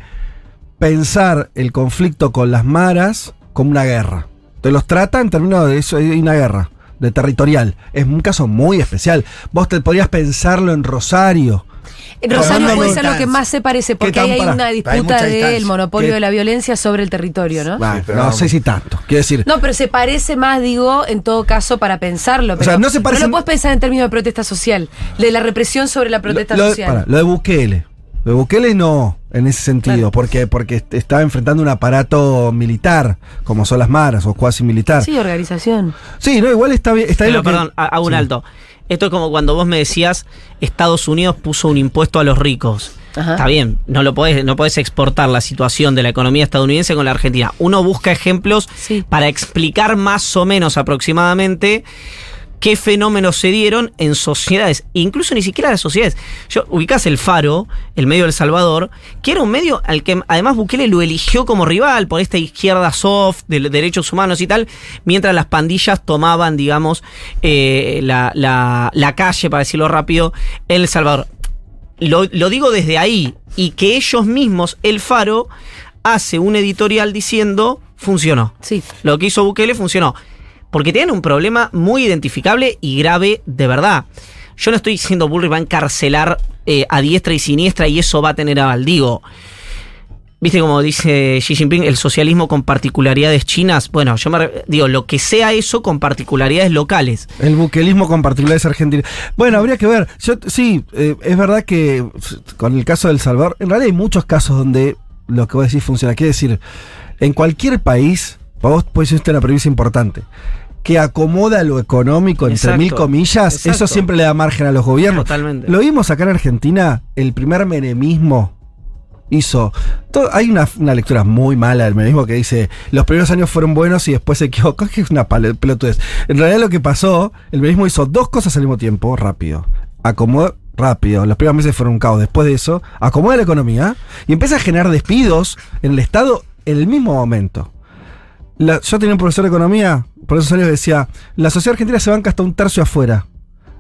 pensar el conflicto con las maras como una guerra. Te los trata en términos de eso, una guerra de territorial. Es un caso muy especial. Vos te podrías pensarlo en Rosario, eh, Rosario puede ser lo que más se parece, porque hay una disputa del monopolio de la violencia sobre el territorio, ¿no? no, sé si tanto. Quiero decir. No, pero se parece más, digo, en todo caso, para pensarlo. no lo puedes pensar en términos de protesta social, de la represión sobre la protesta social. lo de Bukele. Lo de Bukele no, en ese sentido, porque, porque estaba enfrentando un aparato militar, como son las maras o cuasi militar. Sí, organización. Sí, igual está perdón, a un alto. Esto es como cuando vos me decías, Estados Unidos puso un impuesto a los ricos. Está bien, no lo podés, no podés exportar la situación de la economía estadounidense con la Argentina. Uno busca ejemplos para explicar más o menos aproximadamente qué fenómenos se dieron en sociedades, incluso ni siquiera las sociedades. Yo ubicás el Faro, el medio del Salvador, que era un medio al que además Bukele lo eligió como rival por esta izquierda soft de derechos humanos y tal, mientras las pandillas tomaban, digamos, eh, la, calle, para decirlo rápido, en El Salvador. Lo, digo desde ahí, y que ellos mismos, el Faro, hace un editorial diciendo funcionó. Sí. Lo que hizo Bukele funcionó. Porque tienen un problema muy identificable y grave de verdad. Yo no estoy diciendo Bullrich va a encarcelar eh, a diestra y siniestra y eso va a tener a Valdigo. viste como dice Xi Jinping, el socialismo con particularidades chinas. Bueno, yo me digo, lo que sea eso con particularidades locales. El buquelismo con particularidades argentinas. Bueno, habría que ver. sí, eh, es verdad que con el caso del Salvador, en realidad hay muchos casos donde lo que voy a decir funciona. Quiero decir, en cualquier país, vos puedes usted una premisa importante que acomoda lo económico, entre mil comillas, eso siempre le da margen a los gobiernos. Totalmente. Lo vimos acá en Argentina, el primer menemismo hizo. hay una, lectura muy mala del menemismo que dice: los primeros años fueron buenos y después se equivocó. Que es una pelotudez. En realidad, lo que pasó, el menemismo hizo dos cosas al mismo tiempo, rápido. Acomodó rápido, los primeros meses fueron un caos. Después de eso, acomoda la economía y empieza a generar despidos en el Estado en el mismo momento. yo tenía un profesor de economía, por eso decía, la sociedad argentina se banca hasta un tercio afuera.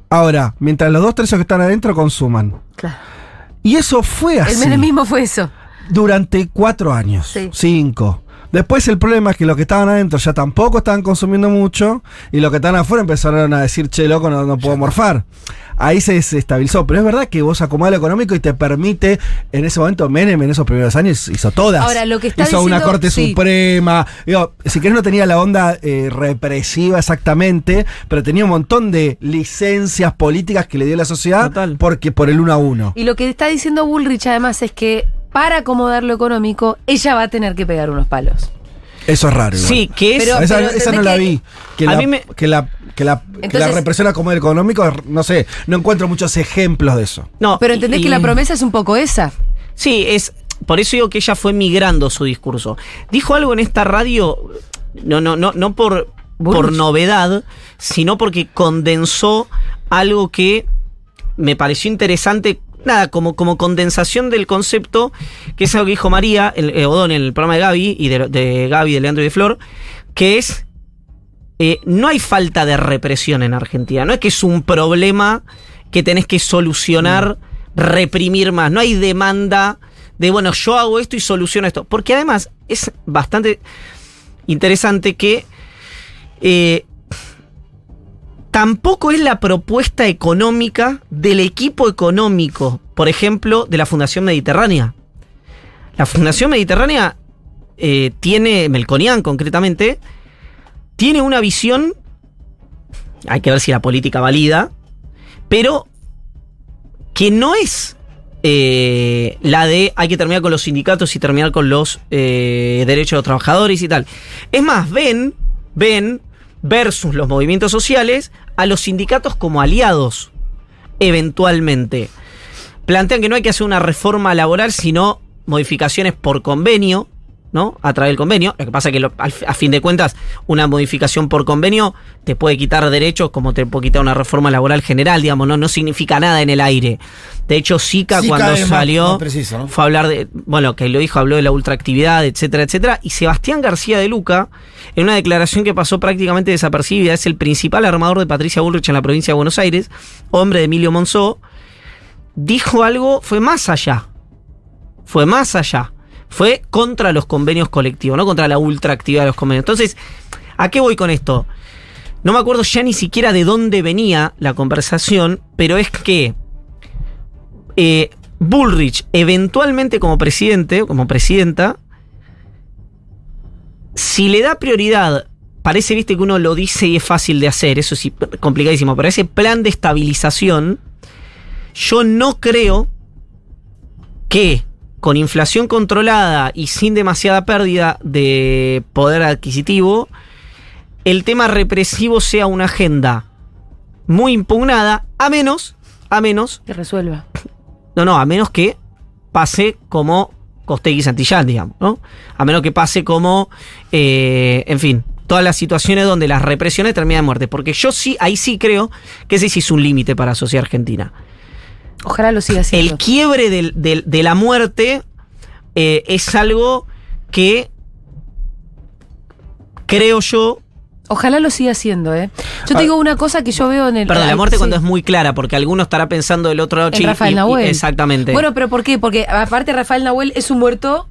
Ahora, mientras los dos tercios que están adentro consuman. Claro. Y eso fue así. El mismo fue eso. Durante cuatro años, cinco. Después el problema es que los que estaban adentro ya tampoco estaban consumiendo mucho y los que estaban afuera empezaron a decir, che, loco, no puedo morfar ahí se estabilizó. Pero es verdad que vos acomodás lo económico y te permite, en ese momento, Menem en esos primeros años hizo todas. Ahora, lo que está hizo una Corte Suprema. si querés, no tenía la onda eh, represiva exactamente, pero tenía un montón de licencias políticas que le dio la sociedad porque por el uno a uno. Y lo que está diciendo Bullrich, además, es que para acomodar lo económico, ella va a tener que pegar unos palos. Eso es raro. Sí, que es. esa, no la vi. Que, la, que represión a comer económico, no sé, no encuentro muchos ejemplos de eso. No, pero entendés que la promesa es un poco esa. Sí, es. Por eso digo que ella fue migrando su discurso. Dijo algo en esta radio, no, no, no, no por, por novedad, sino porque condensó algo que me pareció interesante nada, como, como condensación del concepto, que es algo que dijo María el, eh, Odón en el programa de Gaby, y de, Gaby, de Leandro y de Flor, que es, eh, no hay falta de represión en Argentina, no es que es un problema que tenés que solucionar, reprimir más, no hay demanda de, bueno, yo hago esto y soluciono esto, porque además es bastante interesante que... Eh, tampoco es la propuesta económica del equipo económico, por ejemplo, de la Fundación Mediterránea. La Fundación Mediterránea eh, tiene, Melconian concretamente, tiene una visión, hay que ver si la política valida, pero que no es eh, la de hay que terminar con los sindicatos y terminar con los eh, derechos de los trabajadores y tal. Es más, ven, ven versus los movimientos sociales a los sindicatos como aliados, eventualmente. Plantean que no hay que hacer una reforma laboral, sino modificaciones por convenio, ¿no? A través del convenio. Lo que pasa es que a fin de cuentas, una modificación por convenio te puede quitar derechos como te puede quitar una reforma laboral general, digamos, no, no significa nada en el aire. De hecho, SICA, cuando salió fue a hablar de, bueno, que lo dijo, habló de la ultraactividad, etcétera, etcétera. Y Sebastián García de Luca, en una declaración que pasó prácticamente desapercibida, es el principal armador de Patricia Bullrich en la provincia de Buenos Aires, hombre de Emilio Monzó, dijo algo, fue más allá. Fue más allá fue contra los convenios colectivos, no contra la ultraactividad de los convenios. Entonces, ¿a qué voy con esto? No me acuerdo ya ni siquiera de dónde venía la conversación, pero es que eh, Bullrich, eventualmente como presidente, como presidenta, si le da prioridad, parece, viste, que uno lo dice y es fácil de hacer, eso sí, complicadísimo, pero ese plan de estabilización, yo no creo que con inflación controlada y sin demasiada pérdida de poder adquisitivo, el tema represivo sea una agenda muy impugnada, a menos, a menos... Que resuelva. No, no, a menos que pase como Costegui Santillán, digamos, ¿no? A menos que pase como, eh, en fin, todas las situaciones donde las represiones terminan en muerte. Porque yo sí, ahí sí creo que ese sí es un límite para la sociedad argentina. Ojalá lo siga haciendo. El quiebre de la muerte eh, es algo que creo yo. Ojalá lo siga haciendo, ¿eh? Yo tengo digo una cosa que yo veo en el. Perdón, la ah, muerte cuando es muy clara, porque alguno estará pensando del otro lado. En Rafael Nahuel. exactamente. Bueno, pero ¿por qué? Porque aparte Rafael Nahuel es un muerto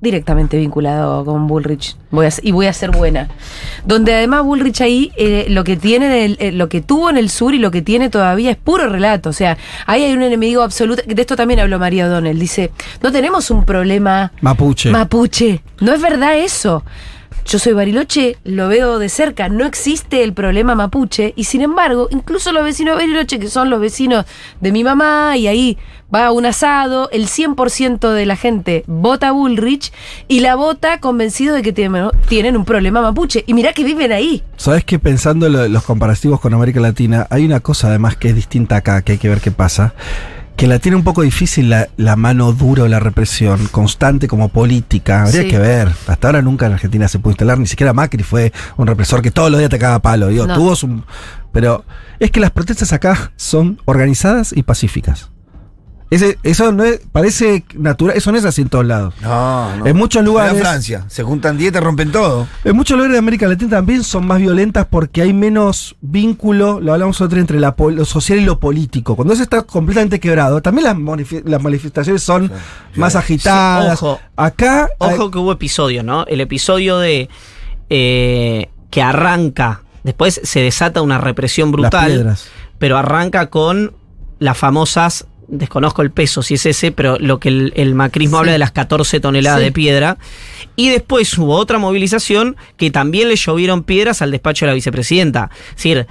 directamente vinculado con Bullrich voy a, y voy a ser buena. Donde además Bullrich ahí eh, lo que tiene eh, lo que tuvo en el sur y lo que tiene todavía es puro relato. O sea, ahí hay un enemigo absoluto. De esto también habló María O'Donnell. Dice, no tenemos un problema mapuche. Mapuche. No es verdad eso. Yo soy Bariloche, lo veo de cerca, no existe el problema mapuche y sin embargo, incluso los vecinos Bariloche, que son los vecinos de mi mamá, y ahí va un asado, el 100% de la gente vota Bullrich y la vota convencido de que tienen, un problema mapuche. Y mirá que viven ahí. Sabes que pensando los comparativos con América Latina, hay una cosa además que es distinta acá, que hay que ver qué pasa que la tiene un poco difícil la, mano dura o la represión constante como política. Habría que ver. Hasta ahora nunca en Argentina se pudo instalar, ni siquiera Macri fue un represor que todos los días atacaba palo. tuvo pero es que las protestas acá son organizadas y pacíficas eso no parece natural, eso no es así en todos lados. No, En muchos lugares. En Francia, se juntan dietas, te rompen todo. En muchos lugares de América Latina también son más violentas porque hay menos vínculo, lo hablamos nosotros, entre lo social y lo político. Cuando eso está completamente quebrado, también las, manifestaciones son más agitadas. ojo, Acá. Ojo que hubo episodios, ¿no? El episodio de. Eh, que arranca. Después se desata una represión brutal. pero arranca con las famosas desconozco el peso si es ese, pero lo que el, macrismo habla de las 14 toneladas de piedra. Y después hubo otra movilización que también le llovieron piedras al despacho de la vicepresidenta. Es decir,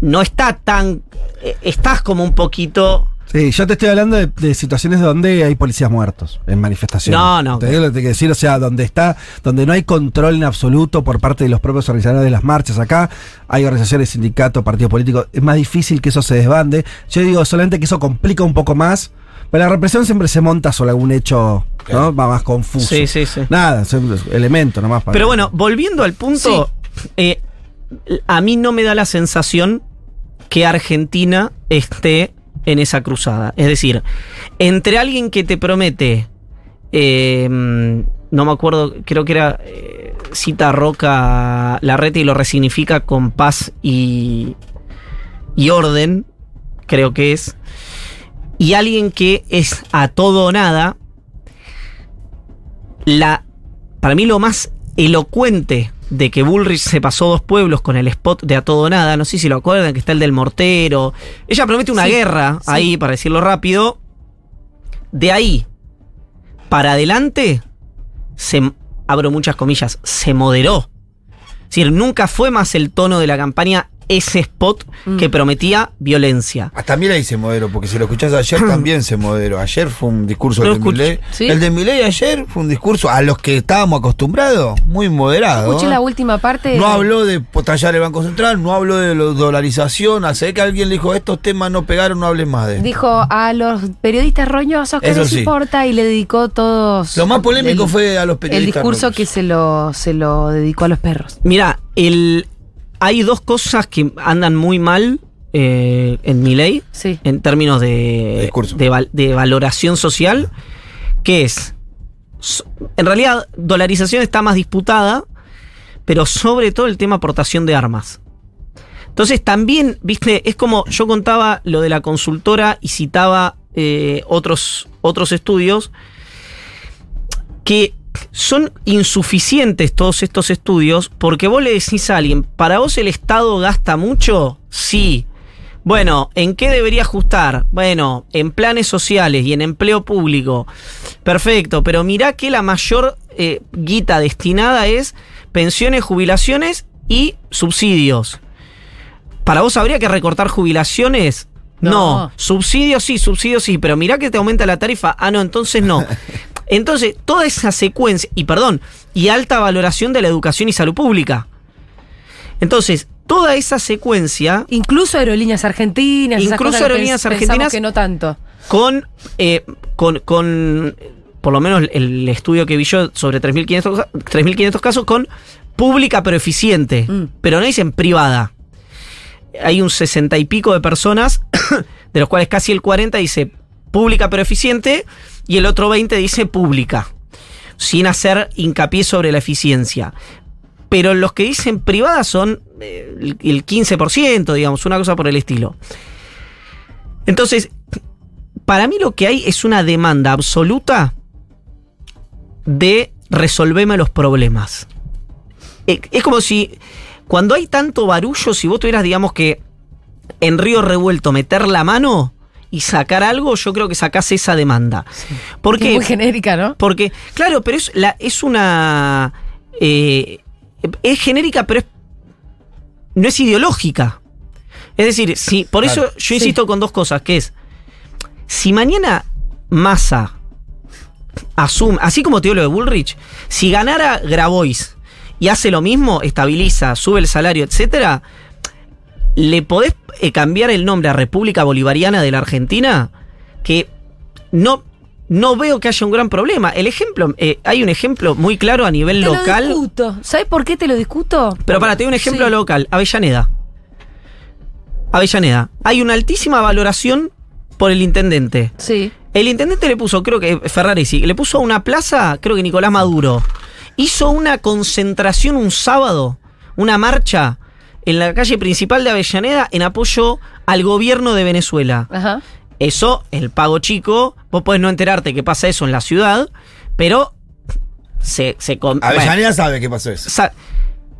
no está tan. Eh, estás como un poquito Sí, yo te estoy hablando de, situaciones donde hay policías muertos en manifestaciones. No, no. Te digo lo que que decir, o sea, donde está, donde no hay control en absoluto por parte de los propios organizadores de las marchas. Acá hay organizaciones, sindicatos, partidos políticos. Es más difícil que eso se desbande. Yo digo solamente que eso complica un poco más. Pero la represión siempre se monta sobre algún hecho ¿no? más confuso. Sí, sí, sí. Nada, es un elemento nomás para. Pero bueno, volviendo al punto, eh, a mí no me da la sensación que Argentina esté en esa cruzada. Es decir, entre alguien que te promete, eh, no me acuerdo, creo que era, eh, cita Roca la Rete y lo resignifica con paz y, y orden, creo que es, y alguien que es a todo nada, la, para mí lo más elocuente de que Bullrich se pasó dos pueblos con el spot de A Todo Nada, no sé si lo acuerdan, que está el del mortero. Ella promete una guerra ahí, para decirlo rápido. De ahí para adelante, se, abro muchas comillas, se moderó. Es decir, nunca fue más el tono de la campaña ese spot que mm. prometía violencia. Ah, también ahí se moderó, porque si lo escuchás ayer también se moderó. Ayer fue un discurso de Millet. El de Millet ayer fue un discurso a los que estábamos acostumbrados, muy moderado. Escuché ¿eh? la última parte. No habló de potallar el Banco Central, no habló de la dolarización. Hace que alguien le dijo, estos temas no pegaron, no hables más de Dijo, a los periodistas roñosos que no les importa y le dedicó todos... Lo más polémico fue a los periodistas El discurso que se lo, se lo dedicó a los perros. Mira, el hay dos cosas que andan muy mal eh, en mi ley, en términos de, valoración social, que es, en realidad, dolarización está más disputada, pero sobre todo el tema aportación de armas. Entonces también, viste, es como yo contaba lo de la consultora y citaba eh, otros, otros estudios, que son insuficientes todos estos estudios porque vos le decís a alguien, ¿para vos el Estado gasta mucho? Sí. Bueno, ¿en qué debería ajustar? Bueno, en planes sociales y en empleo público. Perfecto, pero mirá que la mayor eh, guita destinada es pensiones, jubilaciones y subsidios. ¿Para vos habría que recortar jubilaciones? No. no. subsidios sí, subsidios sí, pero mirá que te aumenta la tarifa. Ah, no, entonces no. Entonces, toda esa secuencia, y perdón, y alta valoración de la educación y salud pública. Entonces, toda esa secuencia. Incluso aerolíneas argentinas. Incluso aerolíneas argentinas. que no tanto. Con, eh, con, con, por lo menos el estudio que vi yo sobre 3.500 casos, con pública pero eficiente. Mm. Pero no dicen privada. Hay un sesenta y pico de personas, de los cuales casi el 40 dice pública pero eficiente y el otro 20 dice pública, sin hacer hincapié sobre la eficiencia. Pero los que dicen privada son eh, el 15%, digamos, una cosa por el estilo. Entonces, para mí lo que hay es una demanda absoluta de resolverme los problemas. E, es como si cuando hay tanto barullo, si vos tuvieras, digamos que, en Río Revuelto meter la mano, y sacar algo, yo creo que sacase esa demanda. porque Es muy genérica, ¿no? Porque, claro, pero es, es una... Eh, es genérica, pero no es ideológica. Es decir, si, por eso yo insisto con dos cosas, que es, si mañana Massa asume, así como te digo lo de Bullrich, si ganara Grabois y hace lo mismo, estabiliza, sube el salario, etcétera, ¿le podés eh, cambiar el nombre a República Bolivariana de la Argentina? Que no, no veo que haya un gran problema. El ejemplo, eh, hay un ejemplo muy claro a nivel local. Lo discuto. ¿Sabes por qué te lo discuto? Pero para, te doy un ejemplo local. Avellaneda. Avellaneda. Hay una altísima valoración por el intendente. Sí. El intendente le puso, creo que Ferrari sí, le puso a una plaza, creo que Nicolás Maduro. Hizo una concentración un sábado, una marcha en la calle principal de Avellaneda en apoyo al gobierno de Venezuela. Eso, el pago chico, vos podés no enterarte que pasa eso en la ciudad, pero se... se Avellaneda sabe que pasó eso.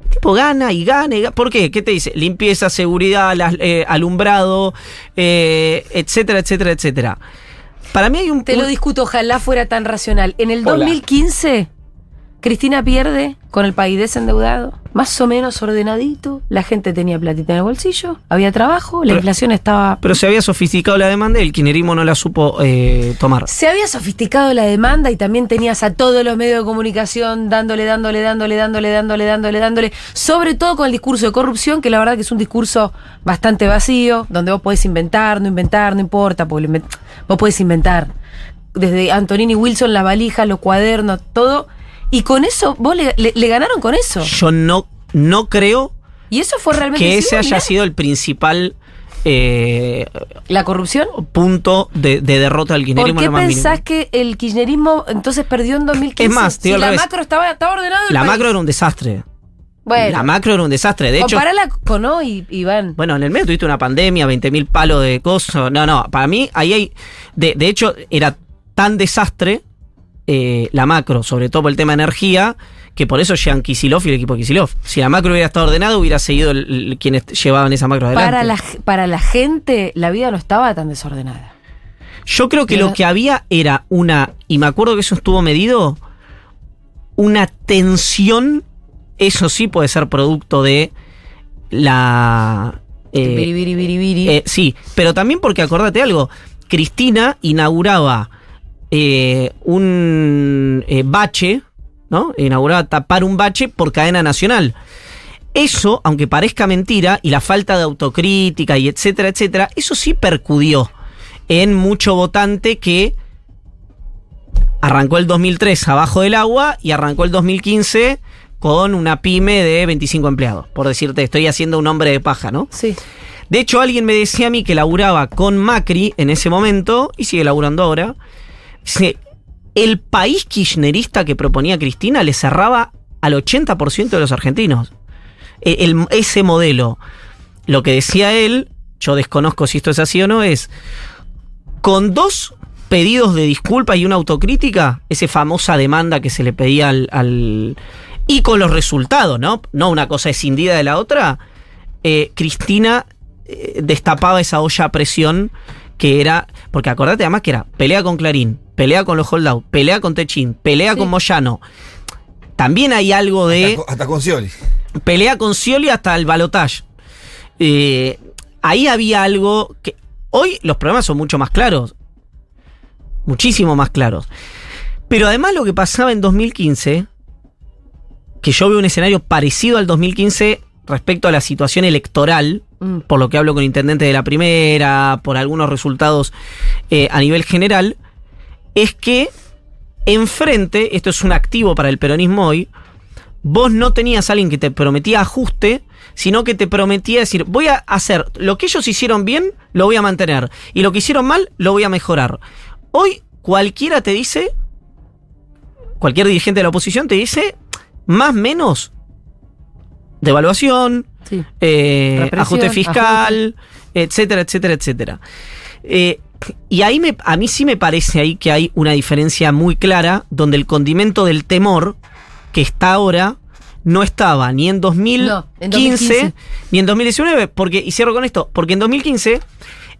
El tipo gana y gana ¿Por qué? ¿Qué te dice? Limpieza, seguridad, eh, alumbrado, eh, etcétera, etcétera, etcétera. Para mí hay un... Te lo discuto, ojalá fuera tan racional. En el 2015 Cristina pierde con el país desendeudado más o menos ordenadito, la gente tenía platita en el bolsillo, había trabajo, la inflación estaba... Pero se había sofisticado la demanda y el kinerismo no la supo eh, tomar. Se había sofisticado la demanda y también tenías a todos los medios de comunicación dándole, dándole, dándole, dándole, dándole, dándole, dándole, sobre todo con el discurso de corrupción, que la verdad que es un discurso bastante vacío, donde vos podés inventar, no inventar, no importa, vos podés inventar. Desde Antonini Wilson, la valija los cuadernos, todo y con eso, vos le, ganaron con eso. Yo no, no creo y eso fue realmente que ese haya sido el principal eh, ¿La corrupción? Punto de, derrota del kirchnerismo. ¿Por qué pensás que el kirchnerismo entonces perdió en 2015? Es más, si la macro estaba, ordenada. La macro era un desastre. Bueno, la macro era un desastre. De comparala con hoy, Iván. Bueno, en el medio tuviste una pandemia, 20.000 palos de cosas. No, no, para mí ahí hay. De, de hecho, era tan desastre eh, la macro, sobre todo por el tema de energía, que por eso llegan Kisilov y el equipo de Kisilov. Si la macro hubiera estado ordenada, hubiera seguido quienes llevaban esa macro adelante. Para la, para la gente, la vida no estaba tan desordenada. Yo creo que lo que había era una, y me acuerdo que eso estuvo medido, una tensión, eso sí puede ser producto de la... Eh, eh, sí, pero también porque acordate algo, Cristina inauguraba eh, un eh, bache, ¿no? Inauguraba tapar un bache por cadena nacional. Eso, aunque parezca mentira, y la falta de autocrítica y etcétera, etcétera, eso sí percudió en mucho votante que arrancó el 2003 abajo del agua y arrancó el 2015 con una pyme de 25 empleados. Por decirte, estoy haciendo un hombre de paja, ¿no? Sí. De hecho, alguien me decía a mí que laburaba con Macri en ese momento, y sigue laburando ahora, el país kirchnerista que proponía Cristina le cerraba al 80% de los argentinos. E, ese modelo, lo que decía él, yo desconozco si esto es así o no, es con dos pedidos de disculpa y una autocrítica, esa famosa demanda que se le pedía al, y con los resultados, ¿no? No una cosa escindida de la otra. Eh, Cristina eh, destapaba esa olla a presión que era. Porque acordate además que era pelea con Clarín, pelea con los holdouts, pelea con Techín, pelea con Moyano. También hay algo de. Hasta, con Scioli. Pelea con Scioli hasta el Balotage. Eh, ahí había algo que. Hoy los problemas son mucho más claros. Muchísimo más claros. Pero además lo que pasaba en 2015, que yo veo un escenario parecido al 2015 respecto a la situación electoral, mm. por lo que hablo con intendente de la primera, por algunos resultados eh, a nivel general, es que enfrente, esto es un activo para el peronismo hoy, vos no tenías a alguien que te prometía ajuste, sino que te prometía decir, voy a hacer lo que ellos hicieron bien, lo voy a mantener, y lo que hicieron mal, lo voy a mejorar. Hoy cualquiera te dice, cualquier dirigente de la oposición te dice, más menos, devaluación, eh, ajuste fiscal, etcétera, etcétera, etcétera. Eh, y ahí me, a mí sí me parece ahí que hay una diferencia muy clara donde el condimento del temor que está ahora no estaba ni en 2015, ni en 2019, porque, y cierro con esto, porque en 2015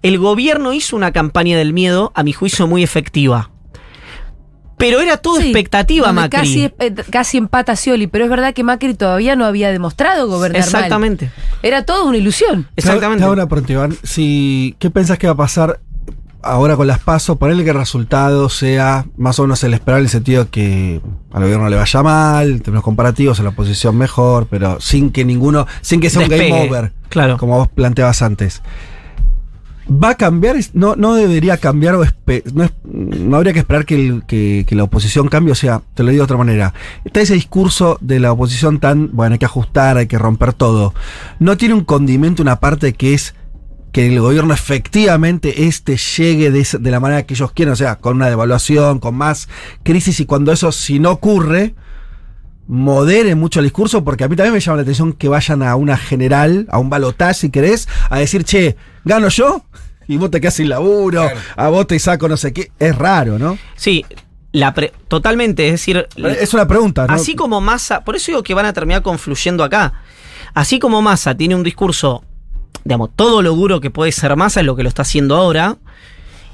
el gobierno hizo una campaña del miedo, a mi juicio, muy efectiva. Pero era todo expectativa, Macri. Casi, eh, casi empata Scioli, pero es verdad que Macri todavía no había demostrado gobernar Exactamente. Era todo una ilusión. Exactamente. Ahora, pregunta, Iván, si, ¿qué pensás que va a pasar ahora con las pasos, ponerle que el resultado sea más o menos el esperado en el sentido que al gobierno le vaya mal, en términos comparativos, a la oposición mejor, pero sin que ninguno, sin que sea un game over, claro. como vos planteabas antes. ¿Va a cambiar? No, no debería cambiar o no, no, habría que esperar que, que, la oposición cambie. O sea, te lo digo de otra manera. Está ese discurso de la oposición tan, bueno, hay que ajustar, hay que romper todo. ¿No tiene un condimento, una parte que es que el gobierno efectivamente este llegue de, la manera que ellos quieren, o sea, con una devaluación, con más crisis, y cuando eso si no ocurre, modere mucho el discurso, porque a mí también me llama la atención que vayan a una general, a un balotaje, si querés, a decir, che, ¿gano yo? Y vos te quedas sin laburo, a vos te saco no sé qué. Es raro, ¿no? Sí, la totalmente, es decir... Es una pregunta, ¿no? Así como Massa, por eso digo que van a terminar confluyendo acá. Así como Massa tiene un discurso digamos, todo lo duro que puede ser masa es lo que lo está haciendo ahora.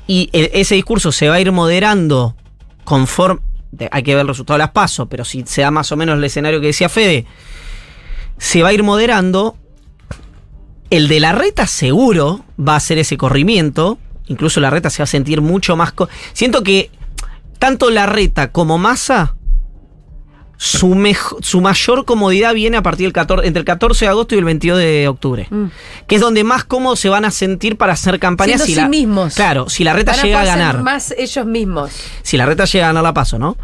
Y eh, ese discurso se va a ir moderando conforme. Hay que ver el resultado de las pasos, pero si se da más o menos el escenario que decía Fede, se va a ir moderando. El de la reta seguro va a hacer ese corrimiento. Incluso la reta se va a sentir mucho más. Siento que tanto la reta como masa su, su mayor comodidad viene a partir del 14, entre el 14 de agosto y el 22 de octubre, mm. que es donde más cómodos se van a sentir para hacer campañas. Si sí la, mismos. Claro, si la reta llega a, a ganar. Más ellos mismos. Si la reta llega a ganar la paso, ¿no?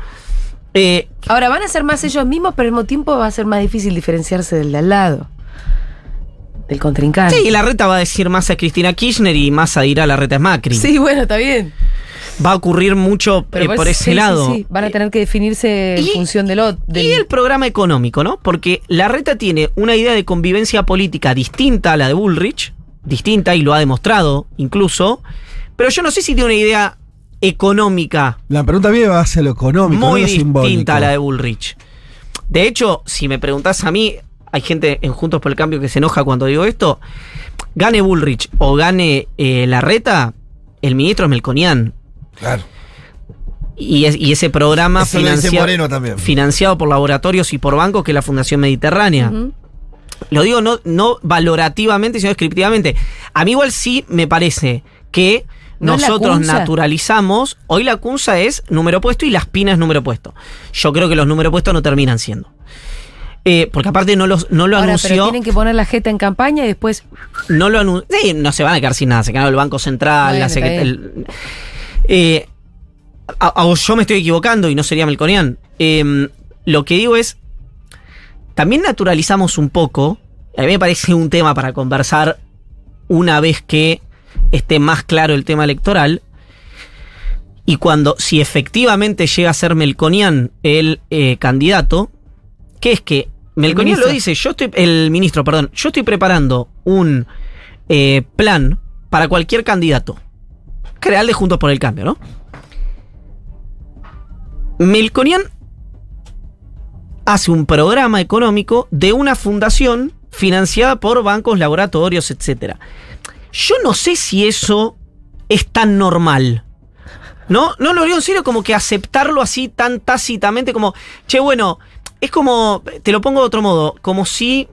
Eh, Ahora van a ser más ellos mismos, pero al mismo tiempo va a ser más difícil diferenciarse del de al lado del contrincante. Sí, y la reta va a decir más a Cristina Kirchner y más a ir a la reta es Macri. Sí, bueno, está bien va a ocurrir mucho eh, pues, por ese lado. Sí, Van a tener que definirse en función de lo, del Y el programa económico, ¿no? Porque la reta tiene una idea de convivencia política distinta a la de Bullrich, distinta y lo ha demostrado incluso, pero yo no sé si tiene una idea económica. La pregunta mía va ser lo económico, muy distinta a la de Bullrich. De hecho, si me preguntás a mí, hay gente en Juntos por el Cambio que se enoja cuando digo esto. Gane Bullrich o gane eh, la reta, el ministro es Melconian. Claro. Y, ese programa financiado, financiado por laboratorios y por bancos que es la Fundación Mediterránea. Lo digo no, no valorativamente, sino descriptivamente. A mí igual sí me parece que nosotros naturalizamos, hoy la cunza es número puesto y la espina es número puesto. Yo creo que los número puestos no terminan siendo. Eh, porque aparte no, los, no lo anunció. tienen que poner la jeta en campaña y después. No lo anunció. Sí, no se van a quedar sin nada. Se quedaron el Banco Central, la secretaría. Eh, yo me estoy equivocando y no sería Melconian. Em, lo que digo es, también naturalizamos un poco, a mí me parece un tema para conversar una vez que esté más claro el tema electoral. Y cuando, si efectivamente llega a ser Melconian el eh, candidato, que es que Melconian lo dice, yo estoy, el ministro, perdón, yo estoy preparando un eh, plan para cualquier candidato crearle de Juntos por el Cambio, ¿no? Melconian hace un programa económico de una fundación financiada por bancos, laboratorios, etc. Yo no sé si eso es tan normal. ¿No? No lo veo en serio como que aceptarlo así tan tácitamente como, che, bueno, es como, te lo pongo de otro modo, como si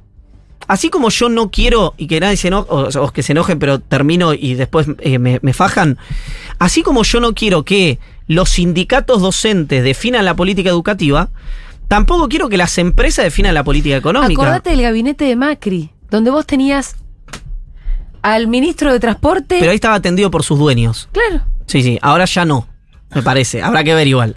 así como yo no quiero y que nadie se enoje, o, que se enojen, pero termino y después eh, me, me, fajan, así como yo no quiero que los sindicatos docentes definan la política educativa, tampoco quiero que las empresas definan la política económica. Acordate del gabinete de Macri, donde vos tenías al ministro de Transporte. Pero ahí estaba atendido por sus dueños. Claro. Sí, sí, ahora ya no, me parece. Habrá que ver igual.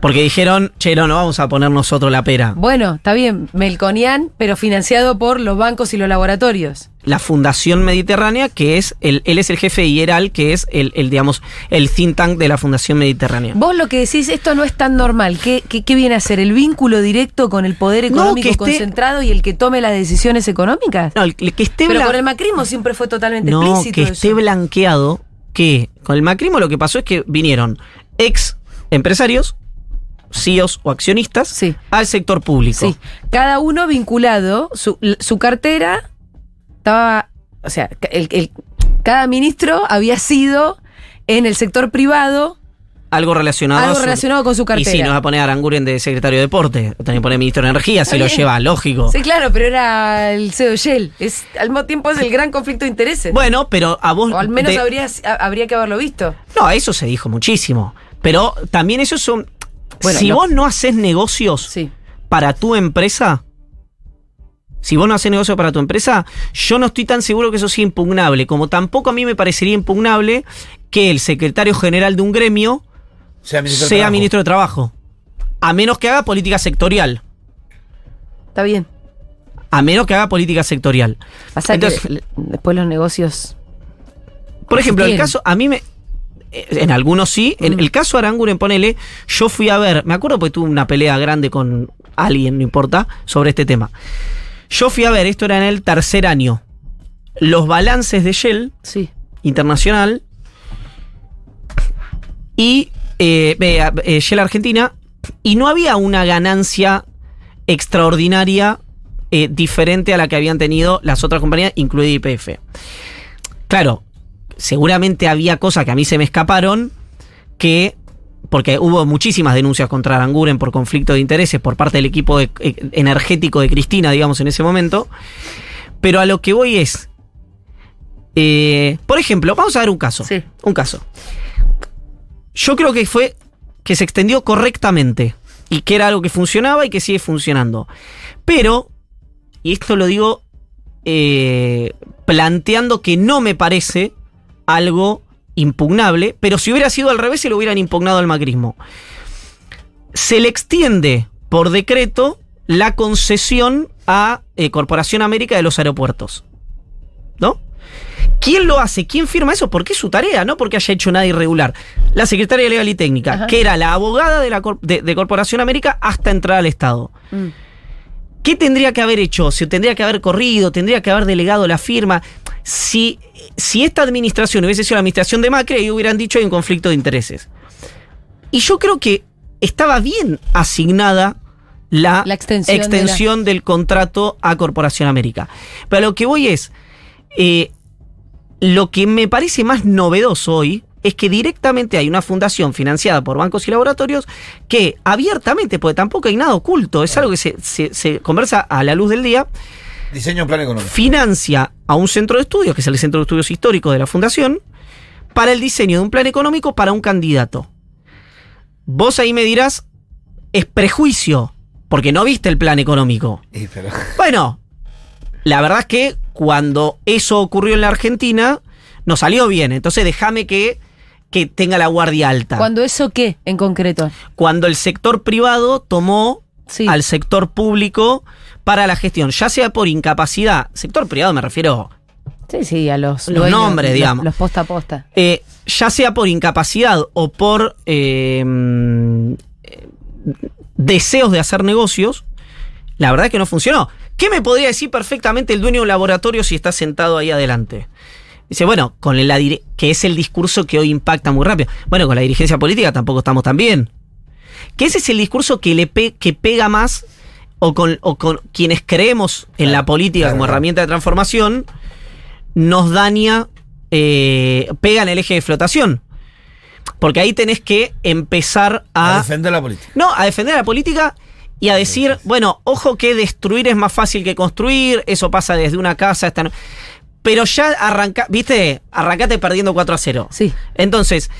Porque dijeron, che, no, no vamos a poner nosotros la pera. Bueno, está bien, Melconian, pero financiado por los bancos y los laboratorios. La Fundación Mediterránea, que es el, él es el jefe hieral, que es el, digamos, el think tank de la Fundación Mediterránea. Vos lo que decís, esto no es tan normal. ¿Qué, viene a ser? ¿El vínculo directo con el poder económico concentrado y el que tome las decisiones económicas? No, el, que esté Pero con el macrismo siempre fue totalmente no, Que esté blanqueado que con el macrimo lo que pasó es que vinieron ex empresarios CEOs o accionistas al sector público. Cada uno vinculado, su, cartera estaba, o sea, el, cada ministro había sido en el sector privado. Algo relacionado, relacionado con su cartera. Y si nos va a poner Aranguren de secretario de Deporte, también pone ministro de Energía, se lo lleva, lógico. Sí, claro, pero era el CEO Shell. Es, al mismo tiempo es el gran conflicto de intereses. Bueno, pero a vos. O al menos habría que haberlo visto. No, eso se dijo muchísimo. Pero también eso es un si vos no haces negocios para tu empresa, si vos no haces negocios para tu empresa, yo no estoy tan seguro que eso sea impugnable, como tampoco a mí me parecería impugnable que el secretario general de un gremio sea ministro, de, Trabajo. A menos que haga política sectorial. Está bien. A menos que haga política sectorial. Entonces, después los negocios. Por ejemplo, el caso, a mí me, en algunos sí. En mm. el caso Aranguren, ponele, yo fui a ver, me acuerdo porque tuve una pelea grande con alguien, no importa, sobre este tema. Yo fui a ver, esto era en el tercer año, los balances de Shell sí. internacional y eh, eh Shell Argentina, y no había una ganancia extraordinaria eh, diferente a la que habían tenido las otras compañías, incluida IPF. Claro, seguramente había cosas que a mí se me escaparon que porque hubo muchísimas denuncias contra Aranguren por conflicto de intereses por parte del equipo eh, energético de Cristina, digamos, en ese momento. Pero a lo que voy es. Eh, por ejemplo, vamos a ver un caso. Un caso. Yo creo que fue. que se extendió correctamente. Y que era algo que funcionaba y que sigue funcionando. Pero. Y esto lo digo. Eh, planteando que no me parece algo impugnable, pero si hubiera sido al revés se lo hubieran impugnado al macrismo. Se le extiende por decreto la concesión a eh, Corporación América de los aeropuertos. ¿No? ¿Quién lo hace? ¿Quién firma eso? Porque es su tarea, no porque haya hecho nada irregular. La secretaria legal y técnica, que era la abogada de, la de, Corporación América hasta entrar al Estado. Mm. ¿Qué tendría que haber hecho? ¿Se tendría que haber corrido? ¿Tendría que haber delegado la firma? si, si esta administración hubiese sido la administración de Macri, ellos hubieran dicho hay un conflicto de intereses. Y yo creo que estaba bien asignada la, extensión, del contrato a Corporación América. Pero lo que voy es, eh, lo que me parece más novedoso hoy es que directamente hay una fundación financiada por bancos y laboratorios que abiertamente, porque tampoco hay nada oculto, es algo que se conversa a la luz del día, diseño un plan económico. Financia a un centro de estudios, que es el Centro de Estudios Históricos de la Fundación, para el diseño de un plan económico para un candidato. Vos ahí me dirás, es prejuicio, porque no viste el plan económico. Bueno, la verdad es que cuando eso ocurrió en la Argentina, no salió bien. Entonces déjame que, que tenga la guardia alta. ¿Cuando eso qué en concreto? Cuando el sector privado tomó al sector público para la gestión, ya sea por incapacidad, sector privado me refiero Sí, sí, a los, nombres, digamos. Los, posta a posta. Eh, ya sea por incapacidad o por eh, mm, deseos de hacer negocios, la verdad es que no funcionó. ¿Qué me podría decir perfectamente el dueño de un laboratorio si está sentado ahí adelante? Dice, bueno, con que es el discurso que hoy impacta muy rápido. Bueno, con la dirigencia política tampoco estamos tan bien. Que ese es el discurso que le que pega más o con, quienes creemos en la política como herramienta de transformación, nos daña, eh, pega en el eje de flotación. Porque ahí tenés que empezar a... defender la política. No, a defender la política y a decir, bueno, ojo que destruir es más fácil que construir, eso pasa desde una casa hasta... Pero ya arranca, viste, arrancate perdiendo 4 a 0. Sí. Entonces,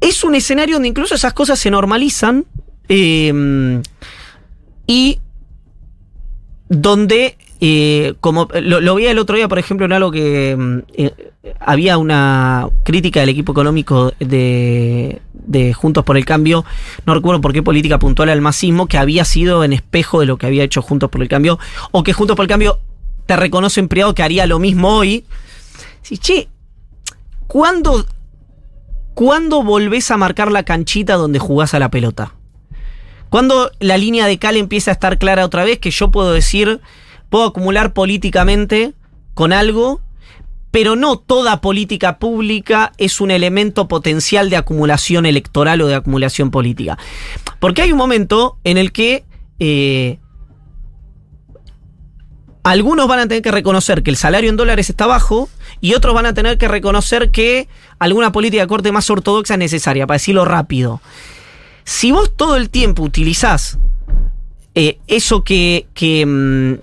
es un escenario donde incluso esas cosas se normalizan. Eh, y donde, eh, como lo, vi el otro día, por ejemplo, en algo que mm, eh, había una crítica del equipo económico de, Juntos por el Cambio, no recuerdo por qué política puntual al masismo, que había sido en espejo de lo que había hecho Juntos por el Cambio, o que Juntos por el Cambio te reconoce empleado que haría lo mismo hoy. Sí, che, ¿cuándo volvés a marcar la canchita donde jugás a la pelota? cuando la línea de Cal empieza a estar clara otra vez? Que yo puedo decir, puedo acumular políticamente con algo, pero no toda política pública es un elemento potencial de acumulación electoral o de acumulación política. Porque hay un momento en el que eh, algunos van a tener que reconocer que el salario en dólares está bajo y otros van a tener que reconocer que alguna política de corte más ortodoxa es necesaria, para decirlo rápido. Si vos todo el tiempo utilizás eh, eso que, que, mm,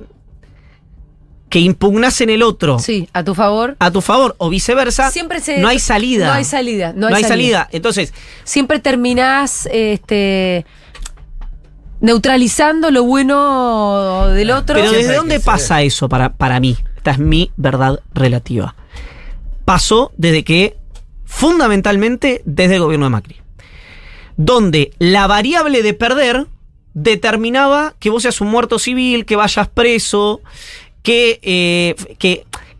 que impugnás en el otro. Sí, a tu favor. A tu favor o viceversa. Siempre no hay salida. No hay salida. No, hay, salida. Entonces. Siempre terminás este, neutralizando lo bueno del otro. Pero ¿desde dónde pasa eso para, para mí? Esta es mi verdad relativa. Pasó desde que, fundamentalmente, desde el gobierno de Macri donde la variable de perder determinaba que vos seas un muerto civil, que vayas preso, que, eh,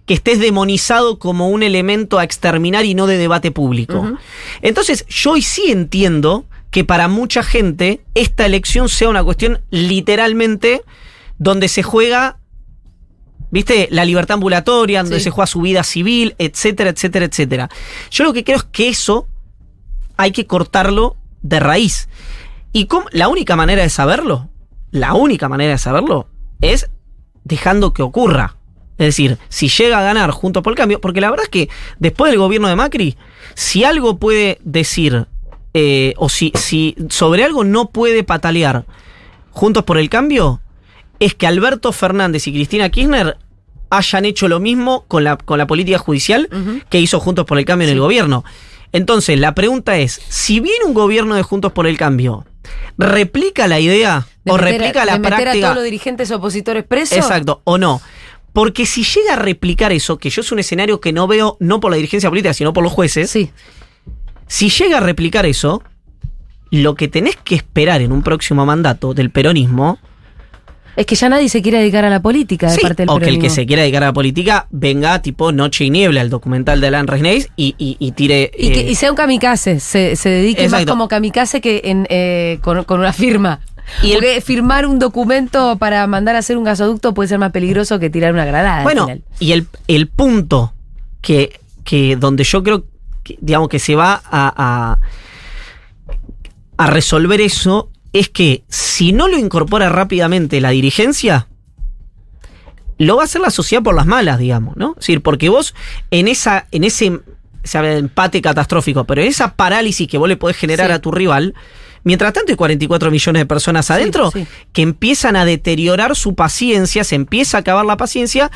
estés demonizado como un elemento a exterminar y no de debate público. Entonces, yo hoy sí entiendo que para mucha gente esta elección sea una cuestión literalmente donde se juega ¿Viste? La libertad ambulatoria, donde se juega su vida civil, etcétera, etcétera, etcétera. Yo lo que creo es que eso hay que cortarlo de raíz. Y la única manera de saberlo, la única manera de saberlo es dejando que ocurra. Es decir, si llega a ganar junto por el cambio, porque la verdad es que después del gobierno de Macri, si algo puede decir, eh, o si, si sobre algo no puede patalear juntos por el cambio, es que Alberto Fernández y Cristina Kirchner hayan hecho lo mismo con la, con la política judicial que hizo Juntos por el Cambio en el gobierno. Entonces, la pregunta es, si viene un gobierno de Juntos por el Cambio, ¿replica la idea o replica la de meter a todos los dirigentes opositores presos? Exacto, o no. Porque si llega a replicar eso, que yo es un escenario que no veo no por la dirigencia política, sino por los jueces, sí. si llega a replicar eso, lo que tenés que esperar en un próximo mandato del peronismo es que ya nadie se quiere dedicar a la política de parte del O que el que se quiera dedicar a la política venga tipo Noche y Niebla, al documental de Alan Resnais y, y, tire. Eh, y, sea un kamikaze, se, se dedique más como kamikaze que eh, con, una firma. Y Porque firmar un documento para mandar a hacer un gasoducto puede ser más peligroso que tirar una granada. Bueno, y el, punto que, donde yo creo, que, digamos, que se va a, a resolver eso es que si no lo incorpora rápidamente la dirigencia, lo va a hacer la sociedad por las malas, digamos, ¿no? Es decir, porque vos en esa, en ese empate catastrófico, pero en esa parálisis que vos le podés generar a tu rival, mientras tanto hay 44 millones de personas adentro que empiezan a deteriorar su paciencia, se empieza a acabar la paciencia,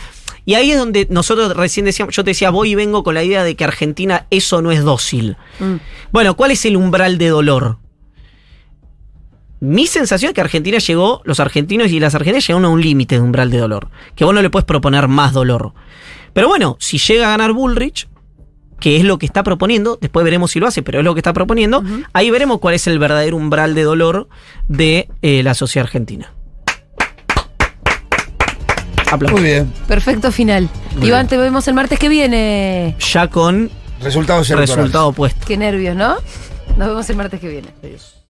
y ahí es donde nosotros recién decíamos, yo te decía, voy y vengo con la idea de que Argentina eso no es dócil. Mm. Bueno, ¿cuál es el umbral de dolor? Mi sensación es que Argentina llegó, los argentinos y las argentinas llegaron a un límite de umbral de dolor, que vos no le puedes proponer más dolor. Pero bueno, si llega a ganar Bullrich, que es lo que está proponiendo, después veremos si lo hace, pero es lo que está proponiendo, ahí veremos cuál es el verdadero umbral de dolor de eh, la sociedad argentina. Aplausos. Muy bien. Perfecto final. Iván, te vemos el martes que viene. Ya con... Resultados Resultado puesto. Qué nervios, ¿no? Nos vemos el martes que viene. Adiós.